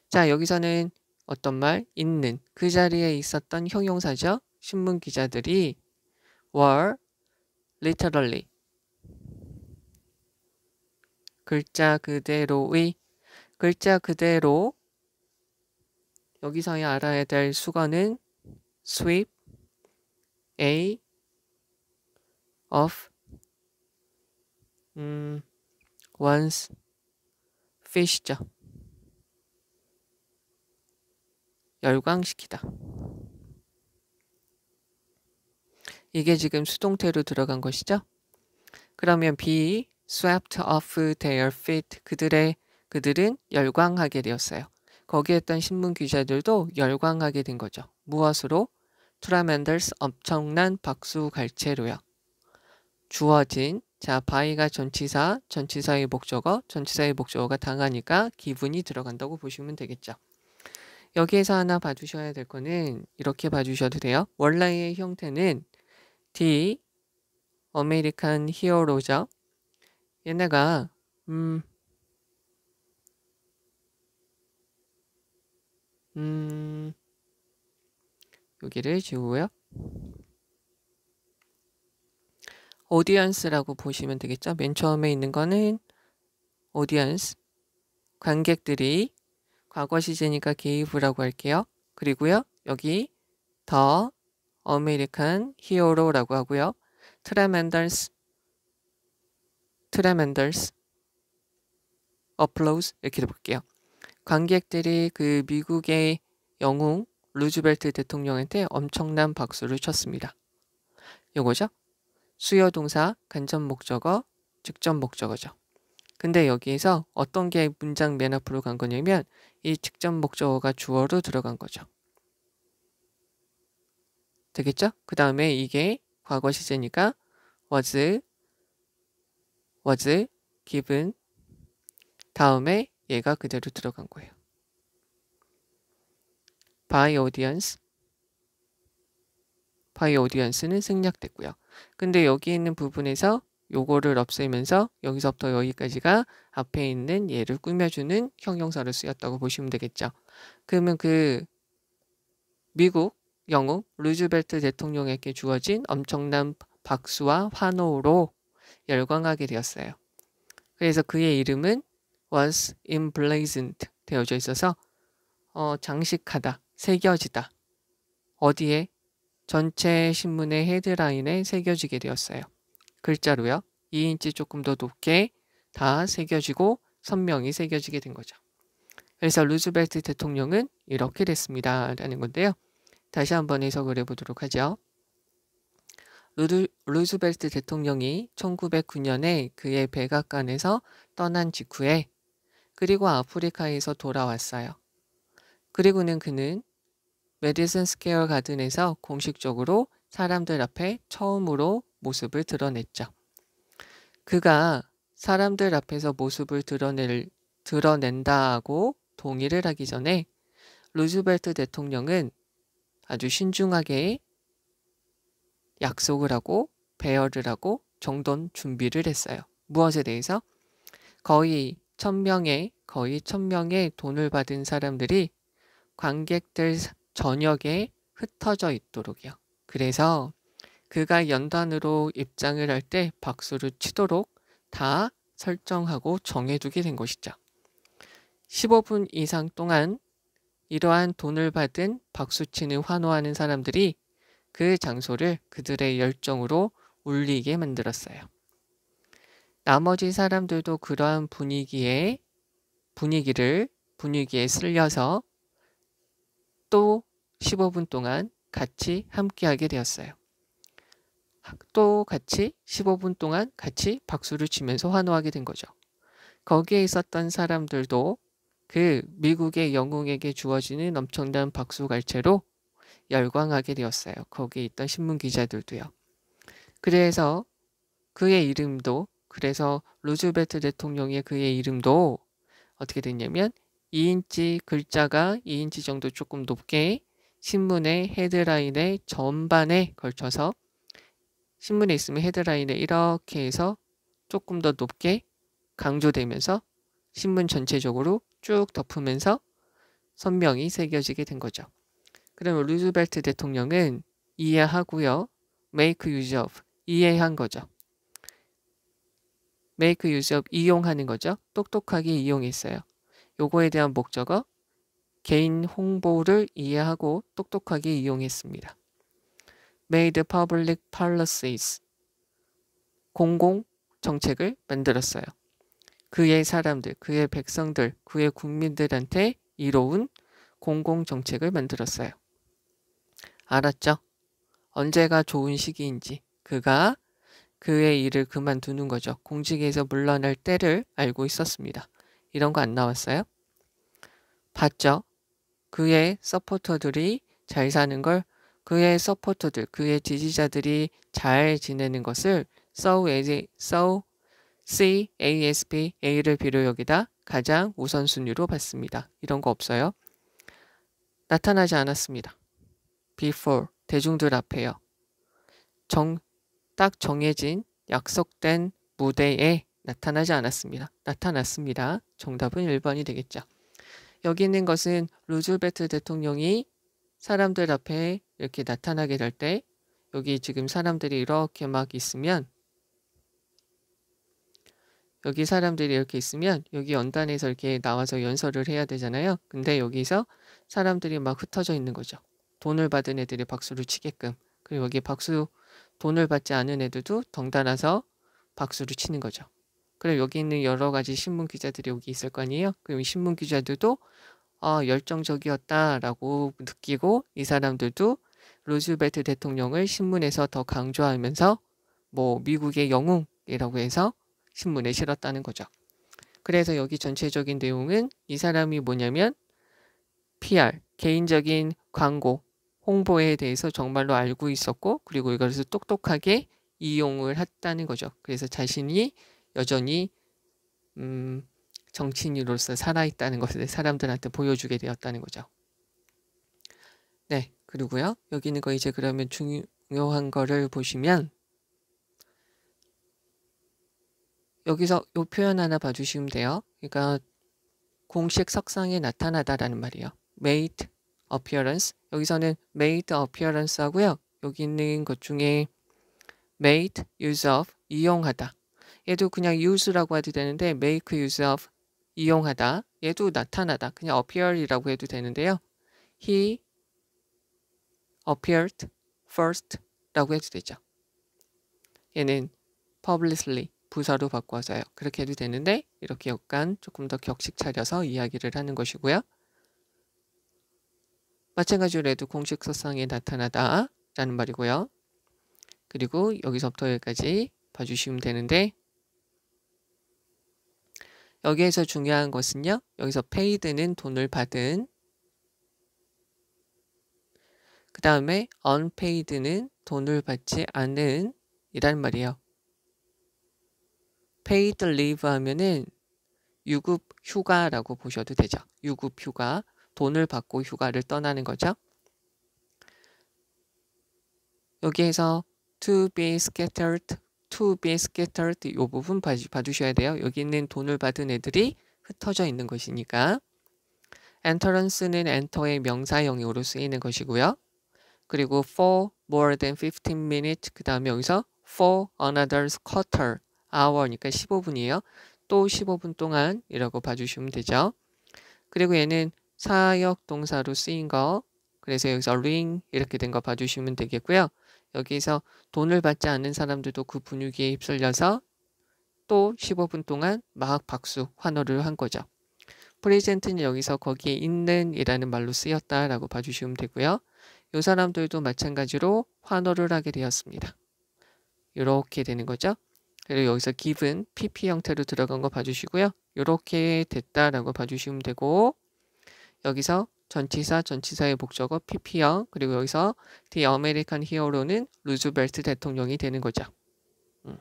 자, 여기서는 어떤 말? 있는. 그 자리에 있었던 형용사죠. 신문 기자들이 were literally 글자 그대로의 글자 그대로 여기서야 알아야 될 수거는 sweep a of 음, o n e s fish죠. 열광시키다. 이게 지금 수동태로 들어간 것이죠. 그러면 be swept off their feet. 그들의 그들은 열광하게 되었어요. 거기에 있던 신문 기자들도 열광하게 된 거죠. 무엇으로? 트라멘델스 엄청난 박수 갈채로요. 주어진 자 바이가 전치사, 전치사의 목적어, 전치사의 목적어가 당하니까 기분이 들어간다고 보시면 되겠죠. 여기에서 하나 봐주셔야 될 거는 이렇게 봐주셔도 돼요. 원래의 형태는 D. 아메리칸 히어로죠. 얘네가 음, 음 여기를 지우고요. 오디언스라고 보시면 되겠죠. 맨 처음에 있는 거는 오디언스 관객들이 과거 시제니까 개입이라고 할게요. 그리고요. 여기 더 American Hero라고 하고요. Tremendous, Tremendous Applause 이렇게 해 볼게요. 관객들이 그 미국의 영웅 루즈벨트 대통령한테 엄청난 박수를 쳤습니다. 요거죠? 수요 동사, 간접 목적어, 직접 목적어죠. 근데 여기에서 어떤 게 문장 맨 앞으로 간 거냐면 이 직접 목적어가 주어로 들어간 거죠. 되겠죠? 그 다음에 이게 과거 시제니까 was, was given 다음에 얘가 그대로 들어간 거예요. by audience by audience는 생략됐고요. 근데 여기 있는 부분에서 요거를 없애면서 여기서부터 여기까지가 앞에 있는 얘를 꾸며주는 형용사를 쓰였다고 보시면 되겠죠. 그러면 그 미국 영웅 루즈벨트 대통령에게 주어진 엄청난 박수와 환호로 열광하게 되었어요. 그래서 그의 이름은 once emblazoned 되어져 있어서 어, 장식하다, 새겨지다. 어디에? 전체 신문의 헤드라인에 새겨지게 되었어요. 글자로요. 2인치 조금 더 높게 다 새겨지고 선명히 새겨지게 된 거죠. 그래서 루즈벨트 대통령은 이렇게 됐습니다. 라는 건데요. 다시 한번 해석을 해보도록 하죠. 루 루즈벨트 대통령이 1909년에 그의 백악관에서 떠난 직후에 그리고 아프리카에서 돌아왔어요. 그리고는 그는 메디슨 스퀘어 가든에서 공식적으로 사람들 앞에 처음으로 모습을 드러냈죠. 그가 사람들 앞에서 모습을 드러낼, 드러낸다고 동의를 하기 전에 루즈벨트 대통령은 아주 신중하게 약속을 하고 배열을 하고 정돈 준비를 했어요. 무엇에 대해서? 거의 천명의 거의 천명의 돈을 받은 사람들이 관객들 저녁에 흩어져 있도록요 그래서 그가 연단으로 입장을 할 때 박수를 치도록 다 설정하고 정해두게 된 것이죠. 15분 이상 동안 이러한 돈을 받은 박수치는 환호하는 사람들이 그 장소를 그들의 열정으로 울리게 만들었어요. 나머지 사람들도 그러한 분위기에 분위기를 분위기에 쓸려서 또 15분 동안 같이 함께하게 되었어요. 또 같이 15분 동안 같이 박수를 치면서 환호하게 된 거죠. 거기에 있었던 사람들도 그 미국의 영웅에게 주어지는 엄청난 박수갈채로 열광하게 되었어요. 거기에 있던 신문 기자들도요. 그래서 그의 이름도 그래서 루즈벨트 대통령의 그의 이름도 어떻게 됐냐면 2인치 글자가 2인치 정도 조금 높게 신문의 헤드라인의 전반에 걸쳐서 신문에 있으면 헤드라인에 이렇게 해서 조금 더 높게 강조되면서 신문 전체적으로 쭉 덮으면서 선명히 새겨지게 된 거죠. 그러 루즈벨트 대통령은 이해하고요. make use of 이해한 거죠. make use of 이용하는 거죠. 똑똑하게 이용했어요. 요거에 대한 목적어 개인 홍보를 이해하고 똑똑하게 이용했습니다. made public policies 공공 정책을 만들었어요. 그의 사람들, 그의 백성들, 그의 국민들한테 이로운 공공정책을 만들었어요. 알았죠? 언제가 좋은 시기인지 그가 그의 일을 그만두는 거죠. 공직에서 물러날 때를 알고 있었습니다. 이런 거 안 나왔어요? 봤죠? 그의 서포터들이 잘 사는 걸 그의 서포터들, 그의 지지자들이 잘 지내는 것을 서우에지, 서우 C, ASP, A를 비료 여기다 가장 우선순위로 봤습니다. 이런 거 없어요. 나타나지 않았습니다. before, 대중들 앞에요. 정, 딱 정해진 약속된 무대에 나타나지 않았습니다. 나타났습니다. 정답은 1번이 되겠죠. 여기 있는 것은 루즈베트 대통령이 사람들 앞에 이렇게 나타나게 될 때 여기 지금 사람들이 이렇게 막 있으면 여기 사람들이 이렇게 있으면 여기 연단에서 이렇게 나와서 연설을 해야 되잖아요. 근데 여기서 사람들이 막 흩어져 있는 거죠. 돈을 받은 애들이 박수를 치게끔. 그리고 여기 박수 돈을 받지 않은 애들도 덩달아서 박수를 치는 거죠. 그럼 여기 있는 여러 가지 신문 기자들이 여기 있을 거 아니에요. 그럼 이 신문 기자들도 아, 열정적이었다라고 느끼고 이 사람들도 루즈벨트 대통령을 신문에서 더 강조하면서 뭐 미국의 영웅이라고 해서 신문에 실었다는 거죠. 그래서 여기 전체적인 내용은 이 사람이 뭐냐면 PR, 개인적인 광고, 홍보에 대해서 정말로 알고 있었고 그리고 이것을 똑똑하게 이용을 했다는 거죠. 그래서 자신이 여전히 음, 정치인으로서 살아있다는 것을 사람들한테 보여주게 되었다는 거죠. 네, 그리고요. 여기 는거 이제 그러면 중요한 거를 보시면 여기서 요 표현 하나 봐주시면 돼요. 그러니까 공식 석상에 나타나다라는 말이에요. made appearance. 여기서는 made appearance 하고요. 여기 있는 것 중에 made use of 이용하다. 얘도 그냥 use라고 해도 되는데 make use of 이용하다. 얘도 나타나다. 그냥 appear이라고 해도 되는데요. he appeared first라고 해도 되죠. 얘는 publicly 부사로 바꿔서요. 그렇게 해도 되는데 이렇게 약간 조금 더 격식 차려서 이야기를 하는 것이고요. 마찬가지로 레드 공식서상에 나타나다 라는 말이고요. 그리고 여기서부터 여기까지 봐주시면 되는데 여기에서 중요한 것은요. 여기서 paid는 돈을 받은 그 다음에 unpaid는 돈을 받지 않은 이란 말이에요. paid leave 하면은 유급 휴가라고 보셔도 되죠. 유급 휴가, 돈을 받고 휴가를 떠나는 거죠. 여기에서 to be scattered, to be scattered 이 부분 봐주셔야 돼요. 여기 있는 돈을 받은 애들이 흩어져 있는 것이니까. e n t r a n c e 는 enter의 명사형으로 쓰이는 것이고요. 그리고 for more than 15 minutes 그 다음에 여기서 for a n o t h e r quarter hour니까 15분이에요. 또 15분 동안이라고 봐주시면 되죠. 그리고 얘는 사역 동사로 쓰인 거 그래서 여기서 ring 이렇게 된 거 봐주시면 되겠고요. 여기서 돈을 받지 않는 사람들도 그 분위기에 휩쓸려서 또 15분 동안 막 박수, 환호를 한 거죠. 프레젠트는 여기서 거기에 있는 이라는 말로 쓰였다라고 봐주시면 되고요. 이 사람들도 마찬가지로 환호를 하게 되었습니다. 이렇게 되는 거죠. 그리고 여기서 기분 v e pp 형태로 들어간 거 봐주시고요. 이렇게 됐다라고 봐주시면 되고 여기서 전치사, 전치사의 목적어 PP형, 그리고 여기서 The American Hero는 루즈벨트 대통령이 되는 거죠. 음.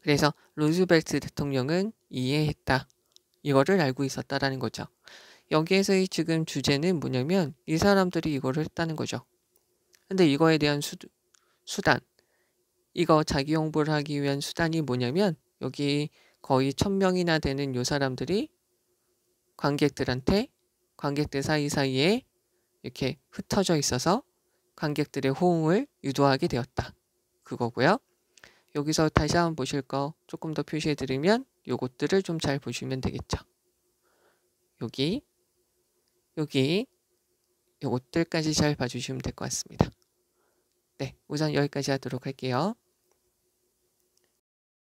그래서 루즈벨트 대통령은 이해했다. 이거를 알고 있었다라는 거죠. 여기에서의 지금 주제는 뭐냐면 이 사람들이 이거를 했다는 거죠. 근데 이거에 대한 수, 수단, 이거 자기 홍보를 하기 위한 수단이 뭐냐면 여기 거의 천명이나 되는 요 사람들이 관객들한테 관객들 사이사이에 이렇게 흩어져 있어서 관객들의 호응을 유도하게 되었다. 그거고요. 여기서 다시 한번 보실 거 조금 더 표시해드리면 요것들을 좀 잘 보시면 되겠죠. 여기, 여기, 요것들까지 잘 봐주시면 될 것 같습니다. 네, 우선 여기까지 하도록 할게요.